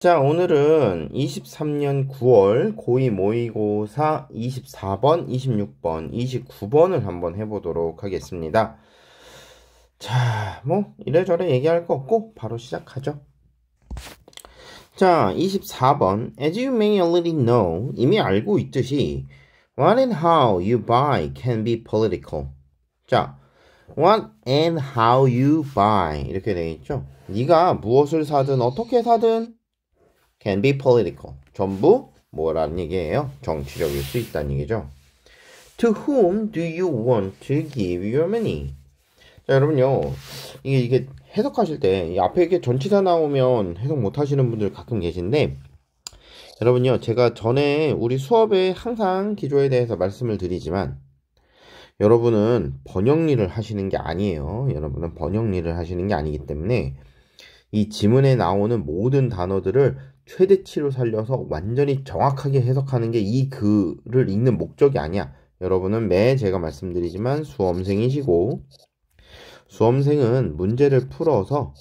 자, 오늘은 23년 9월 고2 모의고사 24번, 26번, 29번을 한번 해보도록 하겠습니다. 자, 뭐, 이래저래 얘기할 거 없고, 바로 시작하죠. 자, 24번. As you may already know, 이미 알고 있듯이, what and how you buy can be political. 자, what and how you buy. 이렇게 되어 있죠. 네가 무엇을 사든 어떻게 사든 can be political. 전부 뭐라는 얘기예요? 정치적일 수 있다는 얘기죠. To whom do you want to give your money? 자, 여러분요. 이게, 이게 해석하실 때, 앞에 이게 전치사 나오면 해석 못 하시는 분들 가끔 계신데, 여러분요. 제가 전에 우리 수업에 항상 기조에 대해서 말씀을 드리지만, 여러분은 번역일을 하시는 게 아니에요. 여러분은 번역일을 하시는 게 아니기 때문에, 이 지문에 나오는 모든 단어들을 최대치로 살려서 완전히 정확하게 해석하는 게 이 글을 읽는 목적이 아니야. 여러분은 매 제가 말씀드리지만 수험생이시고 수험생은 문제를 풀어서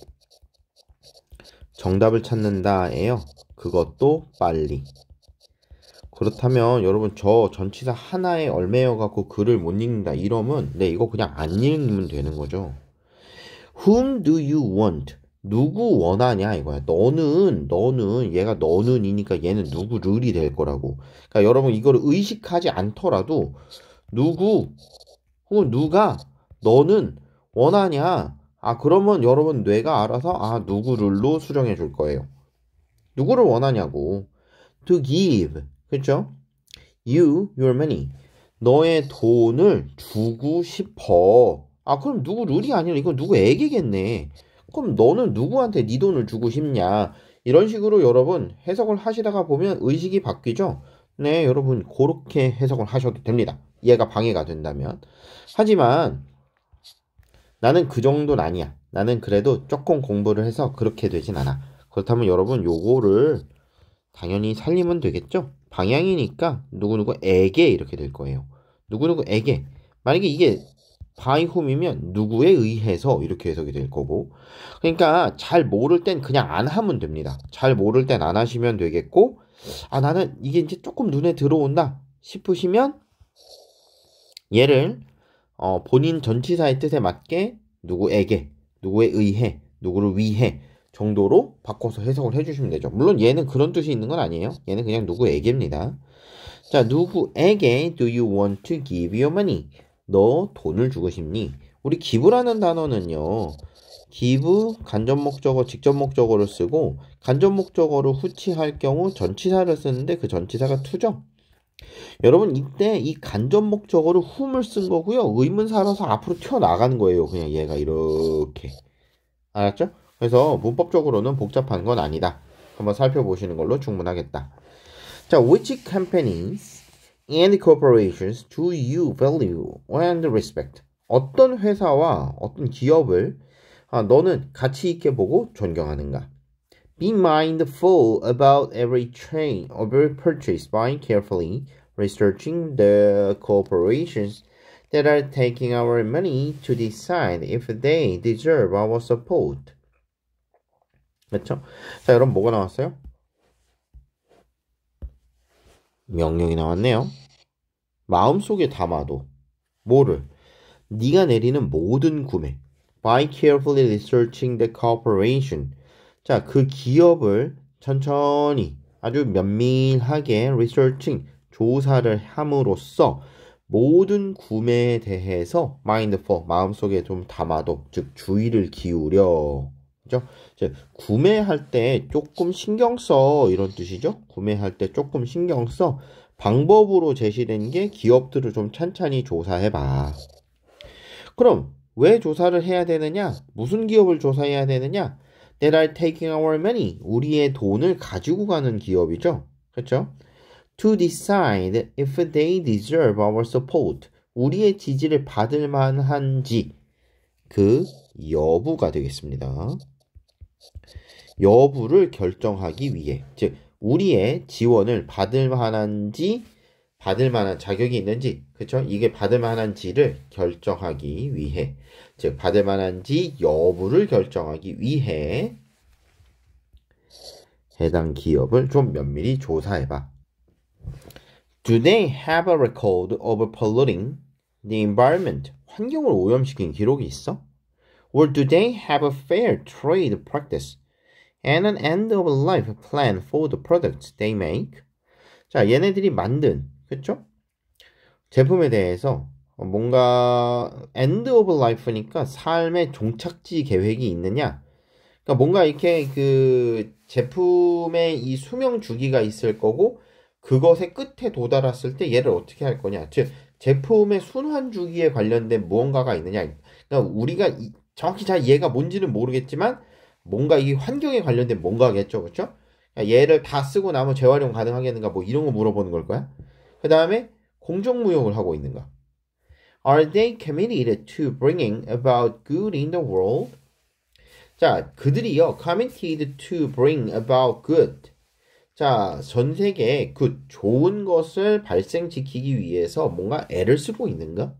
정답을 찾는다예요. 그것도 빨리. 그렇다면 여러분 저 전치사 하나에 얼매여 갖고 글을 못 읽는다 이러면 네 이거 그냥 안 읽으면 되는 거죠. Whom do you want? 누구 원하냐 이거야. 너는 너는 얘가 너는이니까 얘는 누구룰이될 거라고. 그러니까 여러분 이걸 의식하지 않더라도 누구 혹은 누가 너는 원하냐. 아 그러면 여러분 뇌가 알아서 아누구룰로 수정해 줄 거예요. 누구를 원하냐고. To give 그렇죠? You your money 너의 돈을 주고 싶어. 아 그럼 누구 룰이 아니라 이건 누구애기겠네 그럼 너는 누구한테 네 돈을 주고 싶냐? 이런 식으로 여러분 해석을 하시다가 보면 의식이 바뀌죠? 네, 여러분 그렇게 해석을 하셔도 됩니다. 이해가 방해가 된다면. 하지만 나는 그 정도는 아니야. 나는 그래도 조금 공부를 해서 그렇게 되진 않아. 그렇다면 여러분 요거를 당연히 살리면 되겠죠? 방향이니까 누구누구에게 이렇게 될 거예요. 누구누구에게. 만약에 이게 by whom이면 누구에 의해서 이렇게 해석이 될 거고. 그러니까 잘 모를 땐 그냥 안 하면 됩니다. 잘 모를 땐 안 하시면 되겠고, 아, 나는 이게 이제 조금 눈에 들어온다 싶으시면 얘를 어, 본인 전치사의 뜻에 맞게 누구에게, 누구에 의해, 누구를 위해 정도로 바꿔서 해석을 해주시면 되죠. 물론 얘는 그런 뜻이 있는 건 아니에요. 얘는 그냥 누구에게입니다. 자, 누구에게 do you want to give your money? 너 돈을 주고 싶니? 우리 기부라는 단어는요. 기부, 간접 목적어, 직접 목적어를 쓰고 간접 목적어로 후치할 경우 전치사를 쓰는데 그 전치사가 투죠. 여러분 이때 이 간접 목적어로훔을쓴 거고요. 의문사라서 앞으로 튀어나가는 거예요. 그냥 얘가 이렇게. 알았죠? 그래서 문법적으로는 복잡한 건 아니다. 한번 살펴보시는 걸로 충분하겠다. 자, which campaigns and corporations do you value and respect. 어떤 회사와 어떤 기업을 아, 너는 가치 있게 보고 존경하는가? Be mindful about every train or every purchase by carefully researching the corporations that are taking our money to decide if they deserve our support. 그렇죠? 자, 여러분 뭐가 나왔어요? 명령이 나왔네요. 마음속에 담아도 뭐를 네가 내리는 모든 구매 by carefully researching the corporation 자, 그 기업을 천천히 아주 면밀하게 researching 조사를 함으로써 모든 구매에 대해서 mindful 마음속에 좀 담아도 즉 주의를 기울여 그죠? 이제 구매할 때 조금 신경 써 이런 뜻이죠. 구매할 때 조금 신경 써 방법으로 제시된 게 기업들을 좀 찬찬히 조사해 봐. 그럼 왜 조사를 해야 되느냐? 무슨 기업을 조사해야 되느냐? That are taking our money. 우리의 돈을 가지고 가는 기업이죠. 그렇죠? To decide if they deserve our support. 우리의 지지를 받을 만한지 그 여부가 되겠습니다. 여부를 결정하기 위해 즉 우리의 지원을 받을 만한지 받을 만한 자격이 있는지 그렇죠? 이게 받을 만한지를 결정하기 위해 즉 받을 만한지 여부를 결정하기 위해 해당 기업을 좀 면밀히 조사해 봐. Do they have a record of polluting the environment? 환경을 오염시킨 기록이 있어? Or do they have a fair trade practice and an end of life plan for the products they make? 자, 얘네들이 만든, 그쵸? 제품에 대해서 뭔가 end of life니까 삶의 종착지 계획이 있느냐? 그러니까 뭔가 이렇게 그 제품의 이 수명 주기가 있을 거고 그것의 끝에 도달했을 때 얘를 어떻게 할 거냐? 즉 제품의 순환 주기에 관련된 무언가가 있느냐? 그러니까 우리가 이, 정확히 잘얘가 뭔지는 모르겠지만 뭔가 이 환경에 관련된 뭔가겠죠, 그렇 그러니까 얘를 다 쓰고 나면 재활용 가능하겠는가 뭐 이런 거 물어보는 걸 거야. 그 다음에 공정무역을 하고 있는가? Are they committed to bringing about good in the world? 자, 그들이요, committed to bring about good. 자, 전 세계에 그 좋은 것을 발생시키기 위해서 뭔가 애를 쓰고 있는가?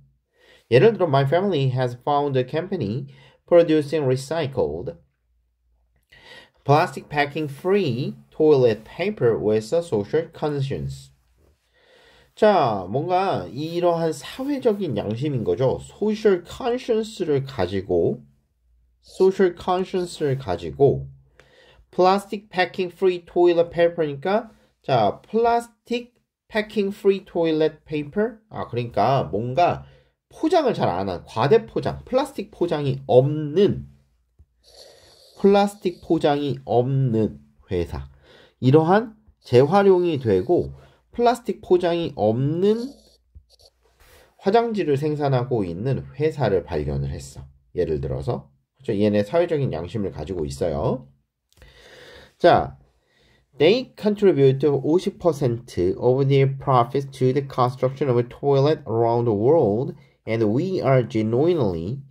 예를 들어, my family has found a company producing recycled plastic packing free toilet paper with a social conscience. 자, 뭔가 이러한 사회적인 양심인 거죠. social conscience를 가지고 social conscience를 가지고 plastic packing free toilet paper니까 자, plastic packing free toilet paper 아, 그러니까 뭔가 포장을 잘 안 한 과대 포장, 플라스틱 포장이 없는 플라스틱 포장이 없는 회사. 이러한 재활용이 되고 플라스틱 포장이 없는 화장지를 생산하고 있는 회사를 발견을 했어. 예를 들어서 그렇 얘네 사회적인 양심을 가지고 있어요. 자, They contribute 50% of their profits to the construction of a toilet around the world and we are genuinely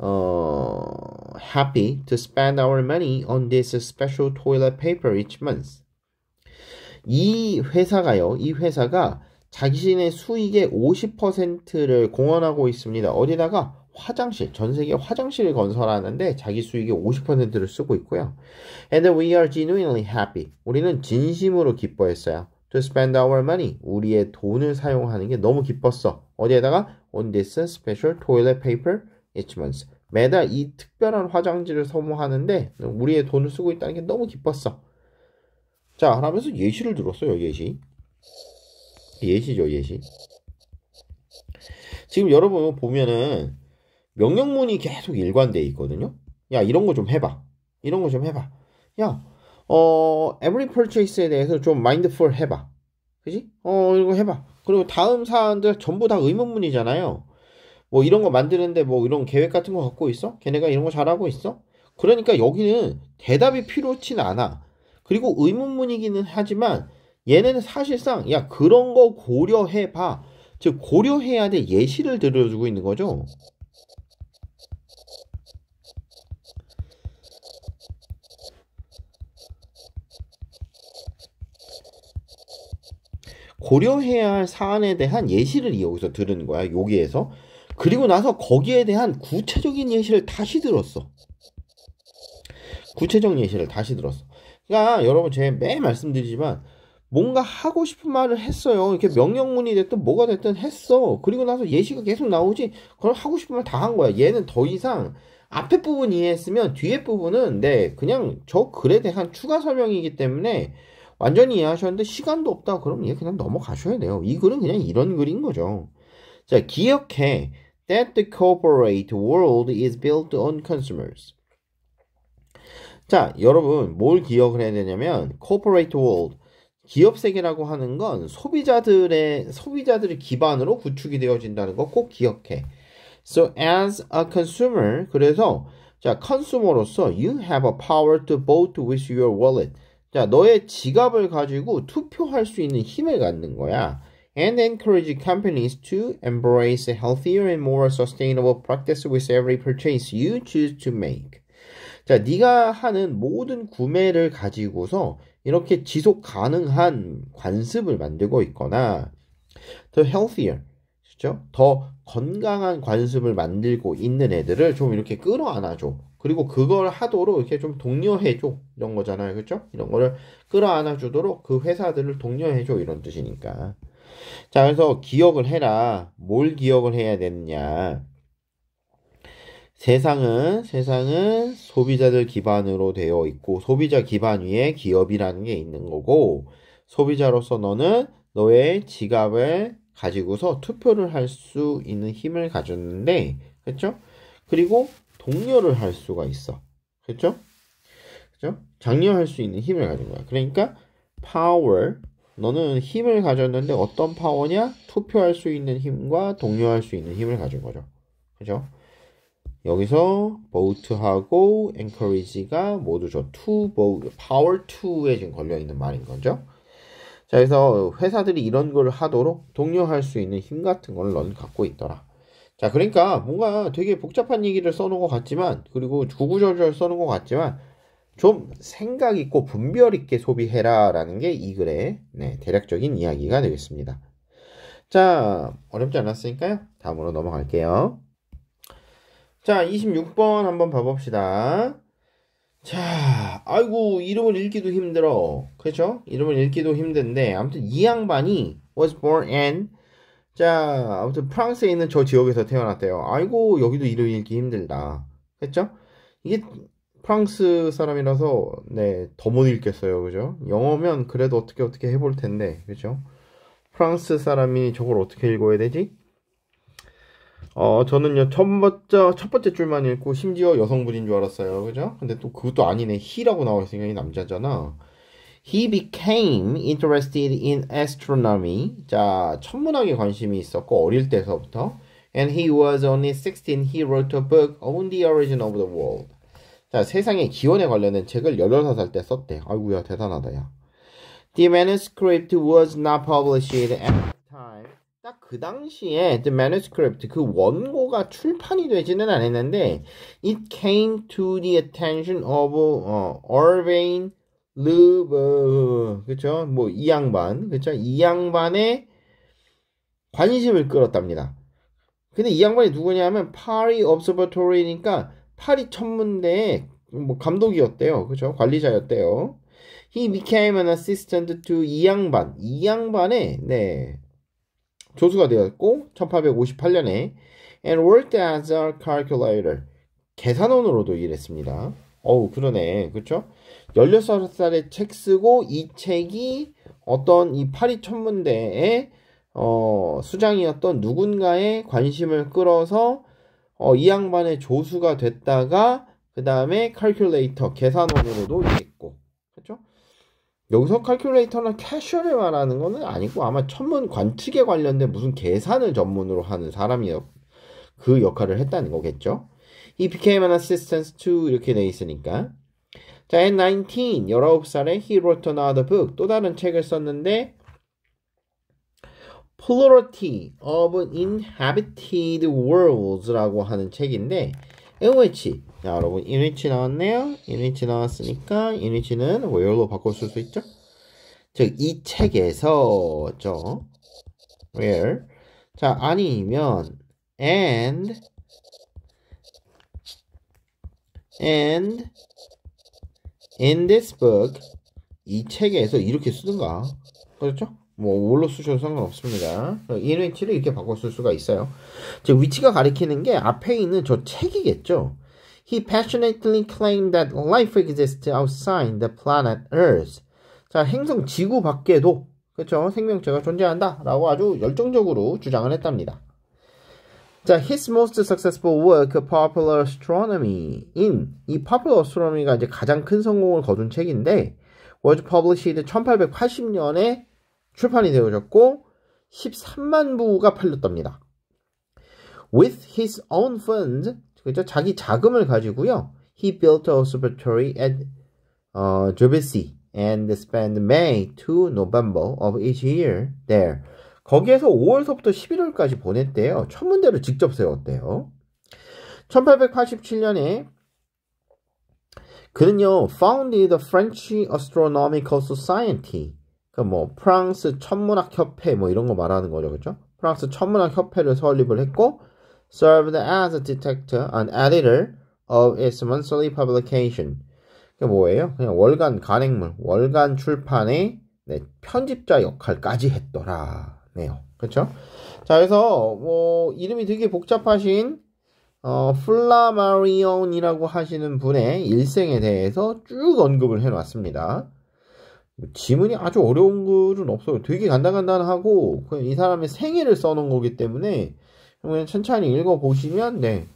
uh, happy to spend our money on this special toilet paper each month. 이 회사가요, 이 회사가 자신의 수익의 50%를 공헌하고 있습니다. 어디다가 화장실, 전 세계 화장실을 건설하는데 자기 수익의 50%를 쓰고 있고요. And we are genuinely happy. 우리는 진심으로 기뻐했어요. to spend our money. 우리의 돈을 사용하는 게 너무 기뻤어. 어디에다가? on this special toilet paper each month. 매달 이 특별한 화장지를 소모하는데 우리의 돈을 쓰고 있다는 게 너무 기뻤어. 자, 하면서 예시를 들었어요, 예시. 예시죠, 예시. 지금 여러분 보면은 명령문이 계속 일관돼 있거든요. 야, 이런 거 좀 해봐. 이런 거 좀 해봐. 야, 어, every purchase에 대해서 좀 mindful 해봐. 그지? 어, 이거 해봐. 그리고 다음 사안들 전부 다 의문문이잖아요. 뭐 이런 거 만드는데 뭐 이런 계획 같은 거 갖고 있어? 걔네가 이런 거 잘하고 있어? 그러니까 여기는 대답이 필요치 않아. 그리고 의문문이기는 하지만 얘네는 사실상 야 그런 거 고려해봐. 즉 고려해야 될 예시를 들어주고 있는 거죠. 고려해야 할 사안에 대한 예시를 여기서 들은 거야. 여기에서. 그리고 나서 거기에 대한 구체적인 예시를 다시 들었어. 구체적 예시를 다시 들었어. 그러니까 여러분 제가 매일 말씀드리지만 뭔가 하고 싶은 말을 했어요. 이렇게 명령문이 됐든 뭐가 됐든 했어. 그리고 나서 예시가 계속 나오지. 그럼 하고 싶은 말 다 한 거야. 얘는 더 이상 앞에 부분 이해했으면 뒤에 부분은 네 그냥 저 글에 대한 추가 설명이기 때문에 완전히 이해하셨는데 시간도 없다 그럼 얘 그냥 넘어가셔야 돼요. 이 글은 그냥 이런 글인 거죠. 자, 기억해. That the corporate world is built on consumers. 자, 여러분 뭘 기억을 해야 되냐면 corporate world 기업 세계라고 하는 건 소비자들의 소비자들을 기반으로 구축이 되어진다는 거 꼭 기억해. So as a consumer, 그래서 자, c o n s u m e r 로서 you have a power to vote with your wallet. 자, 너의 지갑을 가지고 투표할 수 있는 힘을 갖는 거야. And encourage companies to embrace a healthier and more sustainable practice with every purchase you choose to make. 자, 네가 하는 모든 구매를 가지고서 이렇게 지속 가능한 관습을 만들고 있거나 더 healthier, 그렇죠? 더 건강한 관습을 만들고 있는 애들을 좀 이렇게 끌어안아줘. 그리고 그걸 하도록 이렇게 좀 독려해줘 이런 거잖아요 그죠 이런 거를 끌어안아 주도록 그 회사들을 독려해줘 이런 뜻이니까 자 그래서 기억을 해라 뭘 기억을 해야 되느냐 세상은 세상은 소비자들 기반으로 되어 있고 소비자 기반 위에 기업이라는 게 있는 거고 소비자로서 너는 너의 지갑을 가지고서 투표를 할 수 있는 힘을 가졌는데 그렇죠? 그리고 독려를 할 수가 있어. 그렇죠? 그죠 장려할 수 있는 힘을 가진 거야. 그러니까 power 너는 힘을 가졌는데 어떤 파워냐? 투표할 수 있는 힘과 독려할 수 있는 힘을 가진 거죠. 그죠? 여기서 vote하고 encourage가 모두 저 to vote, power to에 지금 걸려있는 말인 거죠. 자, 그래서 회사들이 이런 걸 하도록 독려할 수 있는 힘 같은 걸 넌 갖고 있더라. 자, 그러니까 뭔가 되게 복잡한 얘기를 써놓은 것 같지만, 그리고 구구절절 써놓은 것 같지만, 좀 생각 있고 분별 있게 소비해라라는 게 이 글의 네, 대략적인 이야기가 되겠습니다. 자, 어렵지 않았으니까요. 다음으로 넘어갈게요. 자, 26번 한번 봐봅시다. 자, 아이고, 이름을 읽기도 힘들어. 그렇죠? 이름을 읽기도 힘든데, 아무튼 이 양반이 was born in 자, 아무튼 프랑스에 있는 저 지역에서 태어났대요. 아이고, 여기도 이름 읽기 힘들다. 했죠? 이게 프랑스 사람이라서, 네, 더 못 읽겠어요. 그죠? 영어면 그래도 어떻게 어떻게 해볼 텐데, 그죠? 프랑스 사람이 저걸 어떻게 읽어야 되지? 어, 저는요, 첫 번째, 첫 번째 줄만 읽고, 심지어 여성분인 줄 알았어요. 그죠? 근데 또 그것도 아니네. 히라고 나와 있으니까 이 남자잖아. He became interested in astronomy. 자, 천문학에 관심이 있었고 어릴 때서부터. And he was only 16. He wrote a book on the origin of the world. 자, 세상의 기원에 관련된 책을 16살 때 썼대. 아이구야 대단하다 야. The manuscript was not published at the time. 딱 그 당시에 the manuscript 그 원고가 출판이 되지는 않았는데 it came to the attention of uh, Irving 르브 그쵸뭐이 양반 그쵸죠이 양반의 관심을 끌었답니다. 근데 이 양반이 누구냐면 파리 업서버토리니까 파리 천문대 뭐 감독이었대요. 그쵸 관리자였대요. He became an assistant to 이 양반. 이 양반의 네. 조수가 되었고 1858년에 and worked as a calculator. 계산원으로도 일했습니다. 어우, 그러네. 그쵸 16살에 책 쓰고 이 책이 어떤 이 파리 천문대의 어, 수장이었던 누군가의 관심을 끌어서 어, 이 양반의 조수가 됐다가 그 다음에 칼큘레이터 계산원으로도 있고 그렇죠? 여기서 칼큘레이터나 캐셔를 말하는 것은 아니고 아마 천문 관측에 관련된 무슨 계산을 전문으로 하는 사람이 었그 역할을 했다는 거겠죠. 이 e became an assistant to 이렇게 돼 있으니까 자, at 19, 19살에 he wrote another book. 또 다른 책을 썼는데 Plurality of Inhabited Worlds라고 하는 책인데 in which 자, 여러분 in which 나왔네요. in which 나왔으니까 in which는 where로 바꿔 쓸수 있죠? 즉 이 책에서죠. where 자, 아니면 and and in this book 이 책에서 이렇게 쓰든가 그렇죠? 뭐 뭘로 쓰셔도 상관없습니다. 인위치를 이렇게 바꿔 쓸 수가 있어요. 즉 위치가 가리키는 게 앞에 있는 저 책이겠죠. He passionately claimed that life exists outside the planet Earth. 자 행성 지구 밖에도 그렇죠 생명체가 존재한다라고 아주 열정적으로 주장을 했답니다. 자, his most successful work, Popular Astronomy. 인이 Popular Astronomy가 이제 가장 큰 성공을 거둔 책인데 was published 1880년에 출판이 되어졌고 13만 부가 팔렸답니다. With his own funds, 그죠? 자기 자금을 가지고요. He built a observatory at uh, j e r s e and spent May to November of each year there. 거기에서 5월서부터 11월까지 보냈대요. 천문대로 직접 세웠대요. 1887년에 그는요, founded the French Astronomical Society. 그러니까 뭐 프랑스 천문학 협회 뭐 이런 거 말하는 거죠, 그렇죠? 프랑스 천문학 협회를 설립을 했고, served as a detector and editor of its monthly publication. 그게 뭐예요? 그냥 월간 간행물, 월간 출판의 네, 편집자 역할까지 했더라. 네요. 그렇죠? 자, 그래서 뭐 이름이 되게 복잡하신 어, 플라마리온이라고 하시는 분의 일생에 대해서 쭉 언급을 해놨습니다. 지문이 아주 어려운 글은 없어요. 되게 간단간단하고 그냥 이 사람의 생애를 써놓은 거기 때문에 그냥 천천히 읽어보시면 네,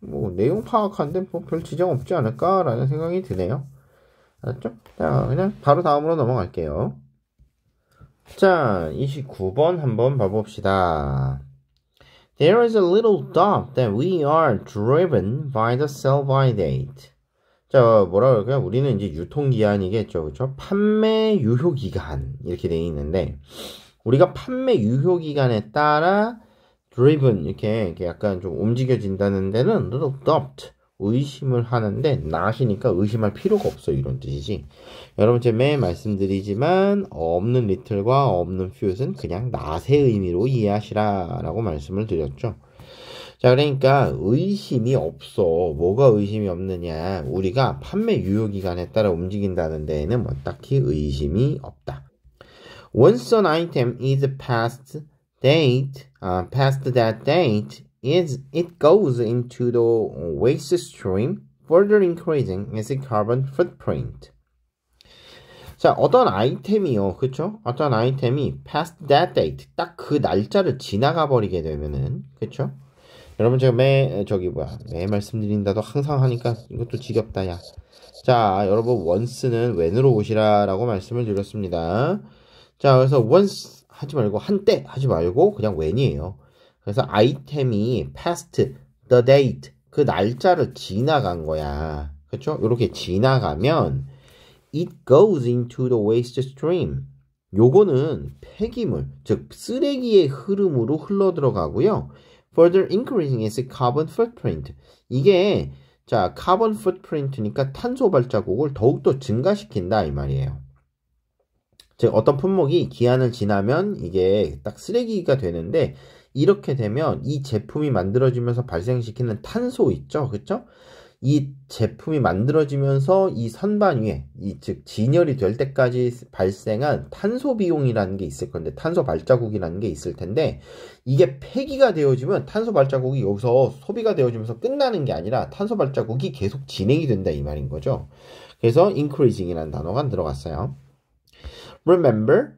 뭐 내용 파악하는데 뭐별 지장 없지 않을까라는 생각이 드네요. 알았죠? 자, 그냥 바로 다음으로 넘어갈게요. 자, 29번 한번 봐봅시다. There is a little doubt that we are driven by the sell-by date. 자, 뭐라 그럴까요? 우리는 이제 유통기한이겠죠. 그렇죠? 판매 유효기간 이렇게 돼 있는데 우리가 판매 유효기간에 따라 driven 이렇게, 이렇게 약간 좀 움직여진다는 데는 little doubt 의심을 하는데 낫시니까 의심할 필요가 없어 이런 뜻이지 여러분 제가 매일 말씀드리지만 없는 리틀과 없는 퓨즈는 그냥 낫의 의미로 이해하시라 라고 말씀을 드렸죠 자 그러니까 의심이 없어 뭐가 의심이 없느냐 우리가 판매 유효기간에 따라 움직인다는 데에는 뭐 딱히 의심이 없다 Once an item is past date, uh, past that date, is it goes into the waste stream, further increasing its carbon footprint. 자, 어떤 아이템이요, 그쵸? 어떤 아이템이 past that date, 딱 그 날짜를 지나가 버리게 되면은, 그쵸? 여러분 제가 매 저기 뭐야 매 말씀드린다도 항상 하니까 이것도 지겹다 야. 자 여러분 once는 when으로 오시라라고 말씀을 드렸습니다. 자 그래서 once 하지 말고 한때 하지 말고 그냥 when이에요. 그래서 아이템이 past the date 그 날짜를 지나간 거야. 그렇죠? 이렇게 지나가면 it goes into the waste stream. 요거는 폐기물, 즉 쓰레기의 흐름으로 흘러 들어가고요. further increasing its carbon footprint. 이게 자, carbon footprint니까 탄소 발자국을 더욱더 증가시킨다 이 말이에요. 즉 어떤 품목이 기한을 지나면 이게 딱 쓰레기가 되는데 이렇게 되면 이 제품이 만들어지면서 발생시키는 탄소 있죠? 그쵸? 이 제품이 만들어지면서 이 선반 위에, 이 즉, 진열이 될 때까지 발생한 탄소 비용이라는 게 있을 건데, 탄소 발자국이라는 게 있을 텐데, 이게 폐기가 되어지면 탄소 발자국이 여기서 소비가 되어지면서 끝나는 게 아니라 탄소 발자국이 계속 진행이 된다 이 말인 거죠. 그래서 increasing이라는 단어가 들어갔어요. Remember,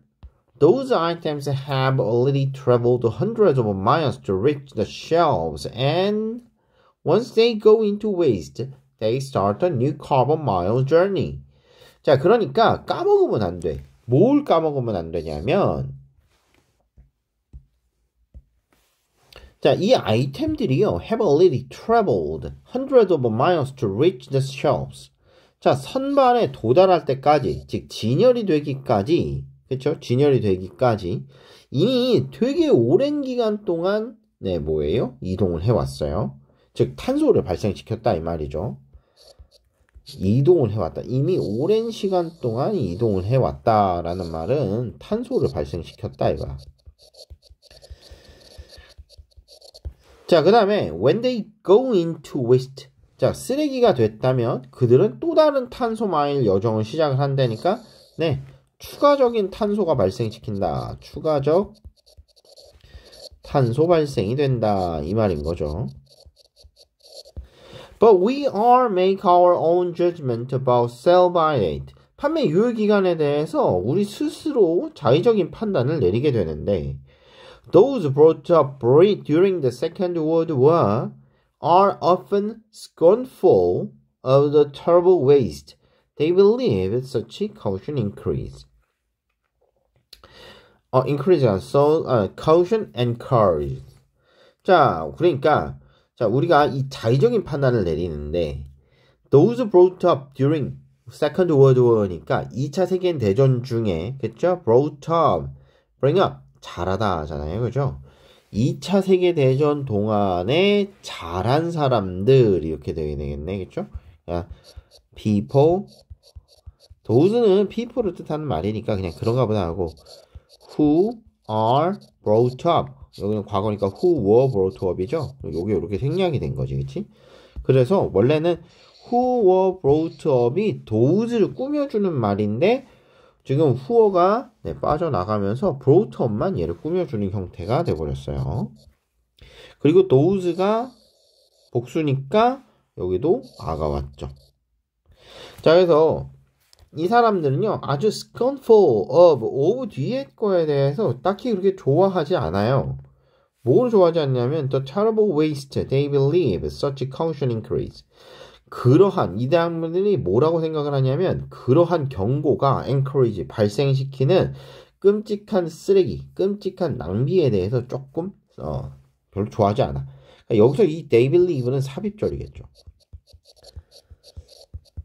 Those items have already traveled hundreds of miles to reach the shelves, and once they go into waste, they start a new carbon mile journey. 자, 그러니까 까먹으면 안 돼. 뭘 까먹으면 안 되냐면, 자, 이 아이템들이요, have already traveled hundreds of miles to reach the shelves. 자, 선반에 도달할 때까지, 즉, 진열이 되기까지 그렇죠? 진열이 되기까지 이미 되게 오랜 기간 동안 네 뭐예요? 이동을 해왔어요. 즉 탄소를 발생시켰다 이 말이죠. 이동을 해왔다. 이미 오랜 시간 동안 이동을 해왔다라는 말은 탄소를 발생시켰다 이거야. 자, 그 다음에 when they go into waste. 자, 쓰레기가 됐다면 그들은 또 다른 탄소 마일 여정을 시작을 한다니까 네, 추가적인 탄소가 발생시킨다. 추가적 탄소 발생이 된다. 이 말인 거죠. But we all make our own judgment about sell by date. 판매 유효 기간에 대해서 우리 스스로 자의적인 판단을 내리게 되는데 Those brought up during the Second World War are often scornful of the terrible waste they believe such caution increase. 어, encourage란 so, 아, caution and courage. 자, 그러니까 자, 우리가 이 자의적인 판단을 내리는데 those brought up during second world war니까 2차 세계 대전 중에 그렇죠? brought up, bring up 잘하다잖아요. 그죠? 2차 세계 대전 동안에 잘한 사람들 이렇게 되게 되겠네. 그렇죠? 야, people dose는 people를 뜻하는 말이니까 그냥 그런가 보다 하고 who are brought up. 여기는 과거니까 who were brought up이죠. 요게 이렇게 생략이 된 거지, 그치? 그래서 원래는 who were brought up이 those를 꾸며주는 말인데 지금 who가 네, 빠져나가면서 brought up만 얘를 꾸며주는 형태가 돼버렸어요. 그리고 those가 복수니까 여기도 아가 왔죠. 자, 그래서 이 사람들은요 아주 scornful of of 뒤에 거에 대해서 딱히 그렇게 좋아하지 않아요. 뭘 좋아하지 않냐면 the terrible waste they believe such caution increase 그러한 이 사람들이 뭐라고 생각을 하냐면 그러한 경고가 encourage 발생시키는 끔찍한 쓰레기, 끔찍한 낭비에 대해서 조금 어, 별로 좋아하지 않아. 그러니까 여기서 이 they believe는 삽입절이겠죠.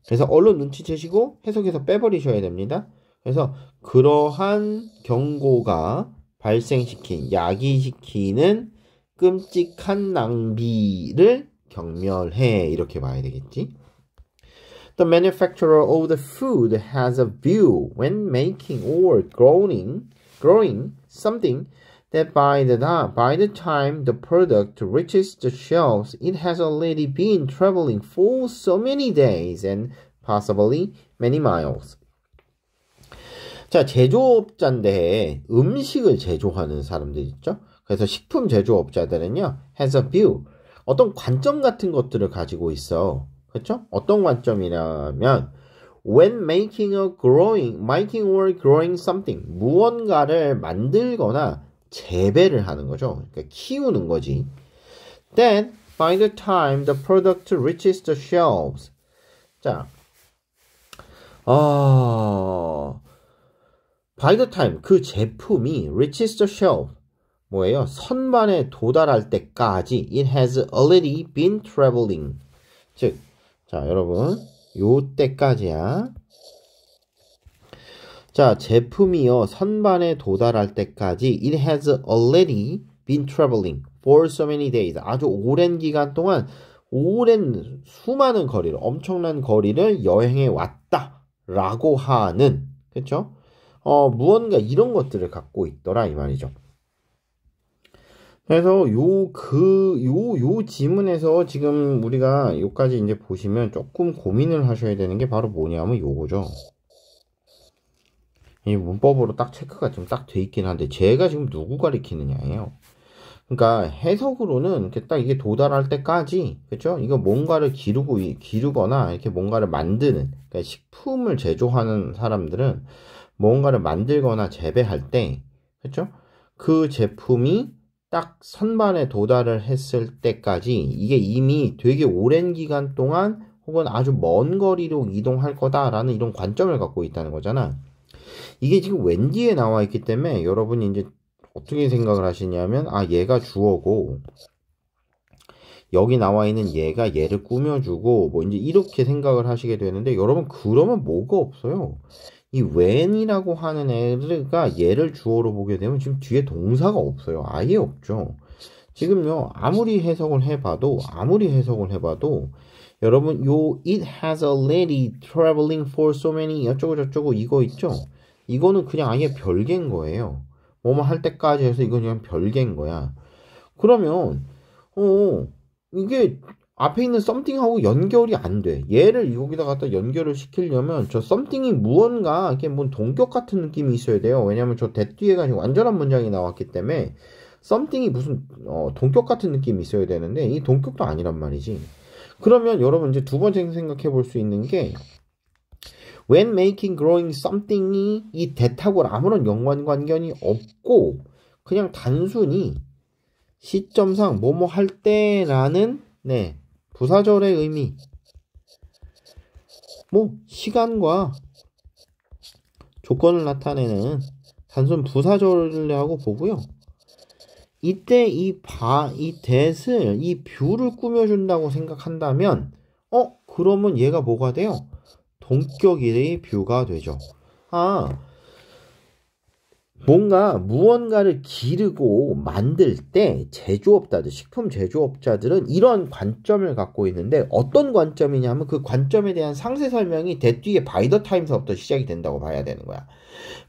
그래서 얼른 눈치채시고 해석해서 빼버리셔야 됩니다. 그래서 그러한 경고가 발생시킨, 야기시키는 끔찍한 낭비를 경멸해. 이렇게 봐야 되겠지. The manufacturer of the food has a view when making or growing, growing something that by the, by the time the product reaches the shelves, it has already been traveling for so many days and possibly many miles. 자, 제조업자인데 음식을 제조하는 사람들 있죠? 그래서 식품 제조업자들은요, has a view. 어떤 관점 같은 것들을 가지고 있어. 그렇죠? 어떤 관점이라면 when making or growing, making or growing something 무언가를 만들거나 재배를 하는 거죠. 그러니까 키우는 거지. Then by the time the product reaches the shelves, 자, 어, by the time 그 제품이 reaches the shelf 뭐예요? 선반에 도달할 때까지 it has already been traveling. 즉, 자 여러분, 요 때까지야. 자, 제품이요. 선반에 도달할 때까지 it has already been traveling for so many days. 아주 오랜 기간 동안 오랜 수많은 거리를 엄청난 거리를 여행해 왔다라고 하는 그렇죠? 어, 무언가 이런 것들을 갖고 있더라 이 말이죠. 그래서 요 그요요 그, 요, 요 지문에서 지금 우리가 요까지 이제 보시면 조금 고민을 하셔야 되는 게 바로 뭐냐면 요거죠. 이 문법으로 딱 체크가 지딱돼 있긴 한데 제가 지금 누구 가리키느냐예요. 그러니까 해석으로는 이렇게 딱 이게 도달할 때까지 그렇죠? 이거 뭔가를 기르고 기르거나 이렇게 뭔가를 만드는 그러니까 식품을 제조하는 사람들은 뭔가를 만들거나 재배할 때 그렇죠? 그 제품이 딱 선반에 도달을 했을 때까지 이게 이미 되게 오랜 기간 동안 혹은 아주 먼 거리로 이동할 거다라는 이런 관점을 갖고 있다는 거잖아. 이게 지금 웬디에 나와 있기 때문에 여러분이 이제 어떻게 생각을 하시냐면 아 얘가 주어고 여기 나와 있는 얘가 얘를 꾸며주고 뭐 이제 이렇게 생각을 하시게 되는데 여러분 그러면 뭐가 없어요. 이 when이라고 하는 애가 얘를 주어로 보게 되면 지금 뒤에 동사가 없어요. 아예 없죠. 지금요 아무리 해석을 해봐도 아무리 해석을 해봐도 여러분 요 it has a l a d y traveling for so many 어쩌고 저쩌고 이거 있죠. 이거는 그냥 아예 별개인 거예요. 뭐뭐 할 때까지 해서 이건 그냥 별개인 거야. 그러면 어 이게 앞에 있는 썸띵하고 연결이 안 돼. 얘를 여기다 갖다 연결을 시키려면 저 썸띵이 무언가 이렇게 뭔 동격 같은 느낌이 있어야 돼요. 왜냐면 저 대뒤에가 완전한 문장이 나왔기 때문에 썸띵이 무슨 어, 동격 같은 느낌이 있어야 되는데 이 동격도 아니란 말이지. 그러면 여러분 이제 두 번째 생각해 볼 수 있는 게 when making growing something이 이 that하고 아무런 연관관계이 없고 그냥 단순히 시점상 뭐뭐 할 때라는 네 부사절의 의미 뭐 시간과 조건을 나타내는 단순 부사절이라고 보고요. 이때 이 바, 이대을이 뷰를 꾸며준다고 생각한다면, 어, 그러면 얘가 뭐가 돼요? 본격의 일 뷰가 되죠. 아, 음. 뭔가 무언가를 기르고 만들 때 제조업자들, 식품 제조업자들은 이런 관점을 갖고 있는데 어떤 관점이냐면 그 관점에 대한 상세 설명이 대뒤에 바이더 타임 t i 서부터 시작이 된다고 봐야 되는 거야.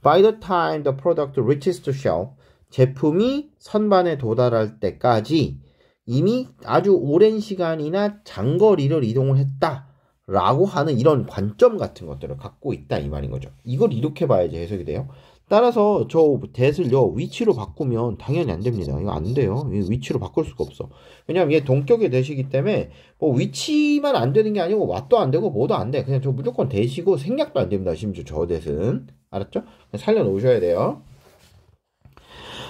바이더 타임, time the product reaches the shelf, 제품이 선반에 도달할 때까지 이미 아주 오랜 시간이나 장거리를 이동을 했다. 라고 하는 이런 관점 같은 것들을 갖고 있다 이 말인 거죠. 이걸 이렇게 봐야지 해석이 돼요. 따라서 저 대슬요 위치로 바꾸면 당연히 안 됩니다. 이거 안 돼요. 이거 위치로 바꿀 수가 없어. 왜냐하면 얘 동격의 대시기 때문에 뭐 위치만 안 되는 게 아니고 왓도 안 되고 뭐도 안 돼. 그냥 저 무조건 대시고 생략도 안 됩니다. 심지어 저대은 알았죠? 살려놓으셔야 돼요.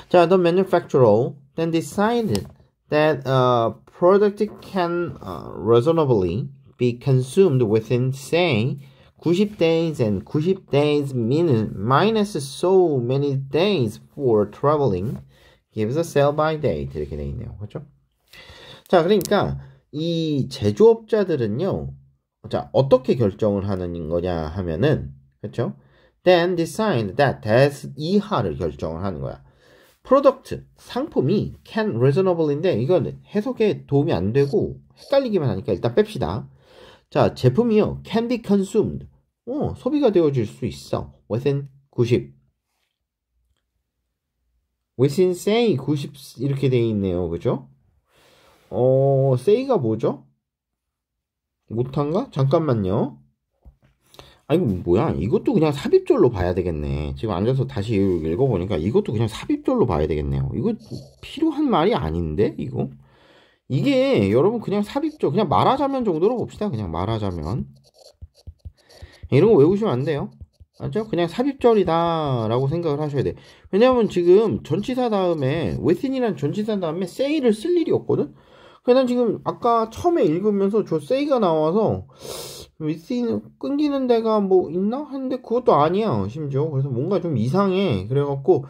자, the manufacturer then decided that a uh, product can uh, reasonably be consumed within say 90 days and 90 days minus, minus so many days for traveling gives a sell by date 이렇게 돼 있네요. 그렇죠? 자, 그러니까 이 제조업자들은요. 자, 어떻게 결정을 하는 거냐 하면은 그렇죠? Then decide that t h 대수 이하를 결정을 하는 거야. product 상품이 can reasonable인데 이건 해석에 도움이 안 되고 헷갈리기만 하니까 일단 뺍시다. 자, 제품이요. can be consumed. 어, 소비가 되어질 수 있어. within 90. within say 90 이렇게 되어 있네요. 그죠? 어, say가 뭐죠? 못한가? 잠깐만요. 아, 이거 뭐야? 이것도 그냥 삽입절로 봐야 되겠네. 지금 앉아서 다시 읽어보니까 이것도 그냥 삽입절로 봐야 되겠네요. 이거 필요한 말이 아닌데, 이거? 이게 여러분 그냥 삽입죠. 그냥 말하자면 정도로 봅시다. 그냥 말하자면. 이런 거 외우시면 안 돼요. 맞죠? 그냥 삽입절이다라고 생각을 하셔야 돼. 왜냐면 지금 전치사 다음에 웨 i t h i 이란 전치사 다음에 세 a y 를쓸 일이 없거든. 그래서 지금 아까 처음에 읽으면서 저세 a 가 나와서 웨 i 끊기는 데가 뭐 있나 했는데 그것도 아니야 심지어. 그래서 뭔가 좀 이상해. 그래갖고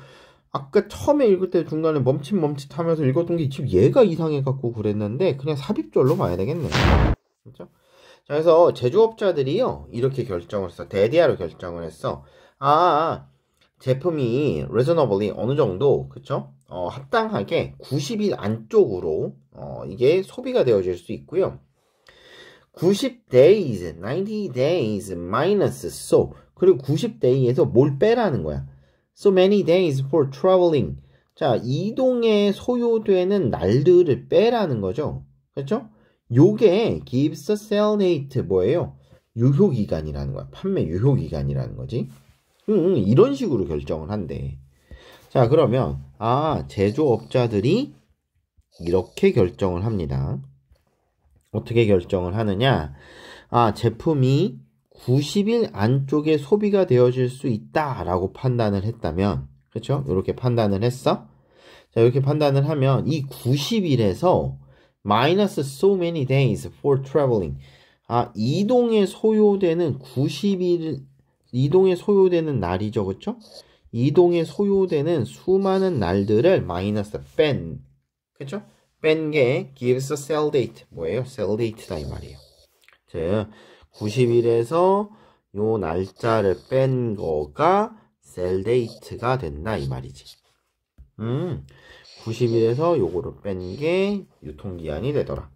아까 처음에 읽을 때 중간에 멈칫멈칫하면서 읽었던 게 지금 얘가 이상해갖고 그랬는데 그냥 삽입절로 봐야 되겠네요. 그렇죠? 자, 그래서 제조업자들이요 이렇게 결정을 했어. 대디아로 결정을 했어. 아, 제품이 reasonably 어느 정도 그쵸? 어, 합당하게 90일 안쪽으로 어, 이게 소비가 되어질 수 있고요. 90 days, 90 days minus so 그리고 90 day에서 뭘 빼라는 거야. so many days for traveling. 자, 이동에 소요되는 날들을 빼라는 거죠. 그렇죠? 요게 gives a sale date 뭐예요? 유효 기간이라는 거야. 판매 유효 기간이라는 거지. 음, 음, 이런 식으로 결정을 한대. 자, 그러면 아, 제조업자들이 이렇게 결정을 합니다. 어떻게 결정을 하느냐? 아, 제품이 90일 안쪽에 소비가 되어질 수 있다라고 판단을 했다면, 그렇죠? 이렇게 판단을 했어. 자, 이렇게 판단을 하면 이 90일에서 minus so many days for traveling. 아, 이동에 소요되는 90일 이동에 소요되는 날이죠. 그렇죠? 이동에 소요되는 수많은 날들을 마이너스 뺀. 그렇죠? 뺀게 gives a cell date. 뭐예요? cell date다 이 말이에요. 즉 90일에서 요 날짜를 뺀 거가 셀데이트가 된다 이 말이지. 음, 90일에서 요거를 뺀 게 유통기한이 되더라.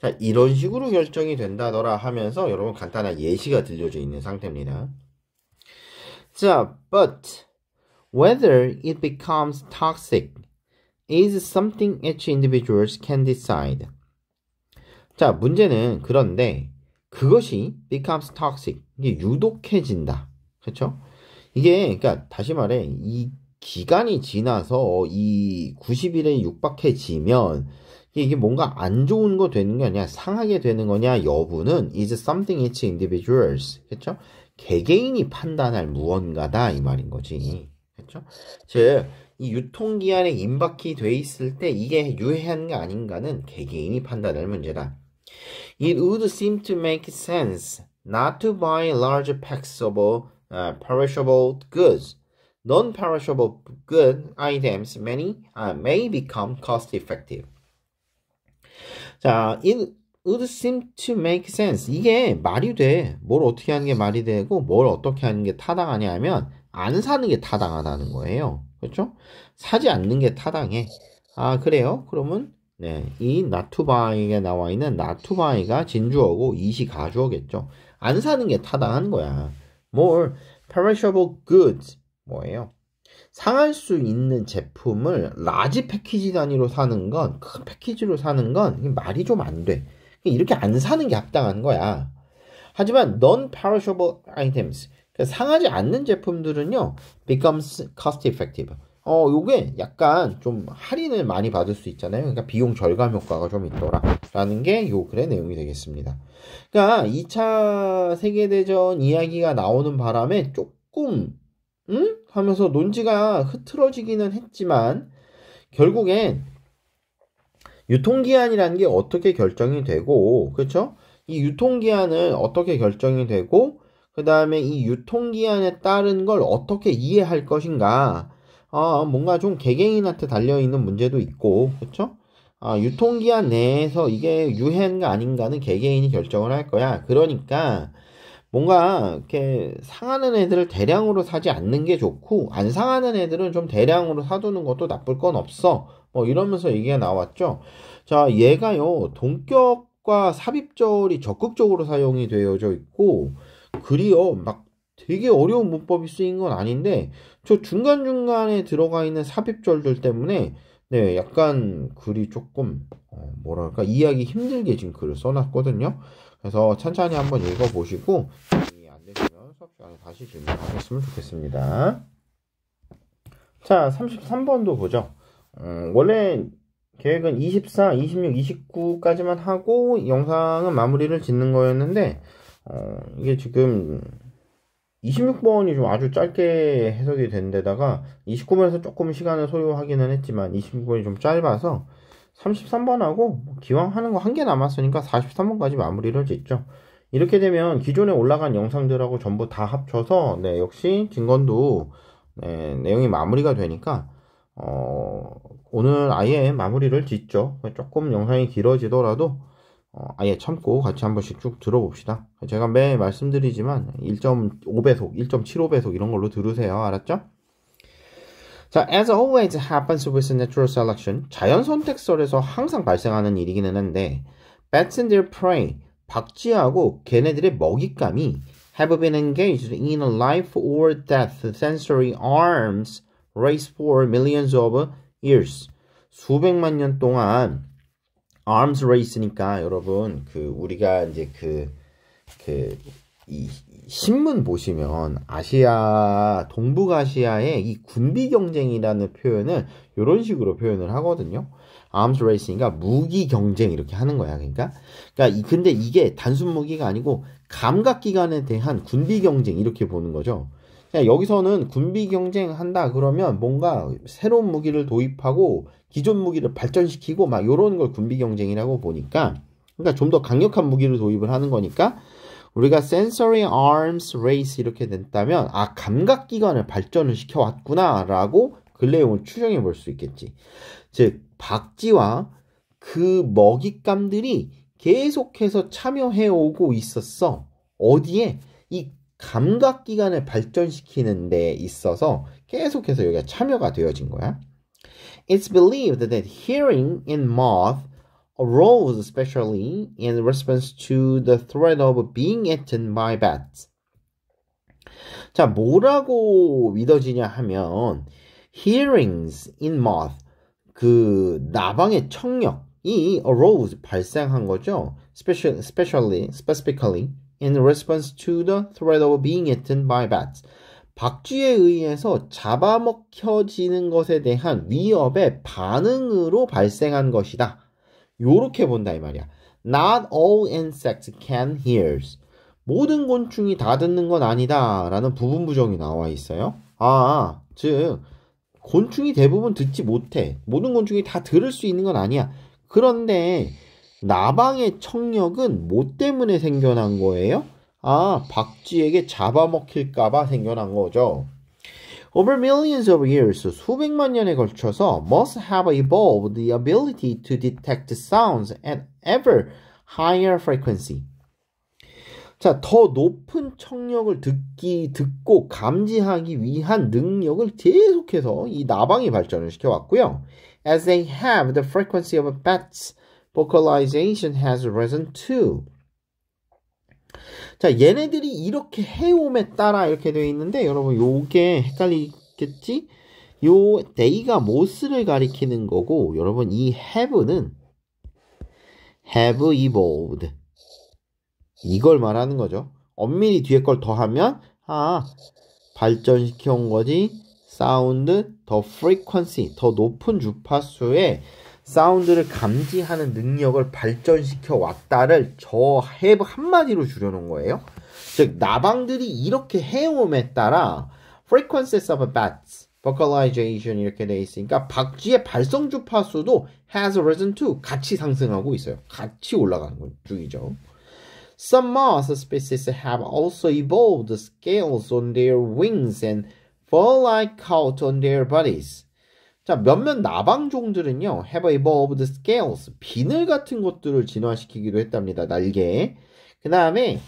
자, 이런 식으로 결정이 된다더라 하면서 여러분 간단한 예시가 들려져 있는 상태입니다. 자, but whether it becomes toxic is something each individuals can decide. 자, 문제는 그런데 그것이 becomes toxic. 이게 유독해진다. 그렇죠? 이게 그러니까 다시 말해 이 기간이 지나서 이 90일에 육박해지면 이게 뭔가 안 좋은 거 되는 거 아니야 상하게 되는 거냐 여부는 is something each individuals 그렇죠? 개개인이 판단할 무언가다 이 말인 거지 그렇죠? 즉이 유통기한에 임박이 돼 있을 때 이게 유해한 게 아닌가는 개개인이 판단할 문제다. It would seem to make sense not to buy large packs of uh, perishable goods. Non-perishable good items many uh, may become cost effective. 자, it would seem to make sense. 이게 말이 돼. 뭘 어떻게 하는 게 말이 되고 뭘 어떻게 하는 게 타당하냐면 안 사는 게 타당하다는 거예요. 그렇죠? 사지 않는 게 타당해. 아, 그래요? 그러면 네, 이 나투바이에 나와 있는 나투바이가 진주어고 이시 가주어겠죠. 안 사는 게 타당한 거야. more perishable goods 뭐예요? 상할 수 있는 제품을 라지 패키지 단위로 사는 건, 큰 패키지로 사는 건 말이 좀 안 돼. 이렇게 안 사는 게 합당한 거야. 하지만 non-perishable items, 그 상하지 않는 제품들은요, becomes cost effective. 어, 요게 약간 좀 할인을 많이 받을 수 있잖아요. 그러니까 비용 절감 효과가 좀 있더라. 라는 게요 글의 내용이 되겠습니다. 그러니까 2차 세계대전 이야기가 나오는 바람에 조금, 응? 하면서 논지가 흐트러지기는 했지만, 결국엔 유통기한이라는 게 어떻게 결정이 되고, 그렇죠? 이 유통기한은 어떻게 결정이 되고, 그 다음에 이 유통기한에 따른 걸 어떻게 이해할 것인가, 아, 뭔가 좀 개개인한테 달려있는 문제도 있고, 그쵸? 아, 유통기한 내에서 이게 유행가 아닌가는 개개인이 결정을 할 거야. 그러니까, 뭔가 이렇게 상하는 애들을 대량으로 사지 않는 게 좋고, 안 상하는 애들은 좀 대량으로 사두는 것도 나쁠 건 없어. 뭐 이러면서 얘기가 나왔죠. 자, 얘가요, 동격과 삽입절이 적극적으로 사용이 되어져 있고, 그리요, 막 되게 어려운 문법이 쓰인 건 아닌데 저 중간중간에 들어가 있는 삽입절들 때문에 네, 약간 글이 조금 어, 뭐랄까 이해하기 힘들게 지금 글을 써놨거든요. 그래서 천천히 한번 읽어보시고 안 되시면 수업 시간에 다시 질문하셨으면 좋겠습니다. 자, 33번도 보죠. 음, 원래 계획은 24, 26, 29까지만 하고 영상은 마무리를 짓는 거였는데 어, 이게 지금 26번이 좀 아주 짧게 해석이 된 데다가 29번에서 조금 시간을 소요하기는 했지만 29번이 좀 짧아서 33번하고 뭐 기왕 하는 거 한 개 남았으니까 43번까지 마무리를 짓죠. 이렇게 되면 기존에 올라간 영상들하고 전부 다 합쳐서 네, 역시 증건도 네, 내용이 마무리가 되니까 어, 오늘 아예 마무리를 짓죠. 조금 영상이 길어지더라도 아예 참고 같이 한 번씩 쭉 들어봅시다. 제가 매일 말씀드리지만 1.5배속, 1.75배속 이런 걸로 들으세요. 알았죠? 자, as always happens with natural selection, 자연 선택설에서 항상 발생하는 일이기는 한데, bats and their prey, 박쥐하고 걔네들의 먹잇감이 have been engaged in a life or death sensory arms race for millions of years. 수백만 년 동안 arms race니까 여러분 그 우리가 이제 그 그 이 신문 보시면 아시아 동북아시아의 이 군비 경쟁이라는 표현을 이런 식으로 표현을 하거든요. arms race니까 무기 경쟁 이렇게 하는 거야. 그러니까 그러니까 근데 이게 단순 무기가 아니고 감각 기관에 대한 군비 경쟁 이렇게 보는 거죠. 자, 여기서는 군비 경쟁한다 그러면 뭔가 새로운 무기를 도입하고 기존 무기를 발전시키고 막 이런 걸 군비 경쟁이라고 보니까 그러니까 좀 더 강력한 무기를 도입을 하는 거니까 우리가 sensory arms race 이렇게 된다면 아 감각기관을 발전을 시켜왔구나라고 근 내용을 추정해 볼 수 있겠지 즉 박쥐와 그 먹잇감들이 계속해서 참여해 오고 있었어 어디에 감각 기관을 발전시키는 데 있어서 계속해서 여기가 참여가 되어진 거야. It's believed that hearing in moth arose especially in response to the threat of being eaten by bats. 자, 뭐라고 믿어지냐 하면 hearings in moth 그 나방의 청력이 arose 발생한 거죠. specially specifically in response to the threat of being eaten by bats. 박쥐에 의해서 잡아먹혀지는 것에 대한 위협의 반응으로 발생한 것이다. 요렇게 본다 이 말이야. Not all insects can hear. 모든 곤충이 다 듣는 건 아니다. 라는 부분 부정이 나와 있어요. 아, 즉, 곤충이 대부분 듣지 못해. 모든 곤충이 다 들을 수 있는 건 아니야. 그런데 나방의 청력은 뭐 때문에 생겨난 거예요? 아, 박쥐에게 잡아먹힐까봐 생겨난 거죠. Over millions of years, 수백만 년에 걸쳐서 must have evolved the ability to detect sounds at ever higher frequency. 자, 더 높은 청력을 듣기, 듣고 감지하기 위한 능력을 계속해서 이 나방이 발전을 시켜왔고요. As they have the frequency of bats, vocalization has risen too. 자, 얘네들이 이렇게 해옴에 따라 이렇게 되어 있는데 여러분 요게 헷갈리겠지? 요 they가 못을 가리키는 거고 여러분 이 have는 have evolved 이걸 말하는 거죠. 엄밀히 뒤에 걸 더하면 아 발전시켜 온 거지 사운드 더 frequency 더 높은 주파수에 사운드를 감지하는 능력을 발전시켜 왔다를 저해 a 한마디로 줄여놓은 거예요. 즉 나방들이 이렇게 해옴에 따라 frequencies of bats, vocalization 이렇게 돼 있으니까 박쥐의 발성 주파수도 has risen to 같이 상승하고 있어요. 같이 올라가는 중이죠. Some moth species have also evolved scales on their wings and fur-like coat on their bodies. 자, 몇몇 나방종들은요, have e v o l v e scales, 비늘 같은 것들을 진화시키기도 했답니다, 날개에. 그 다음에,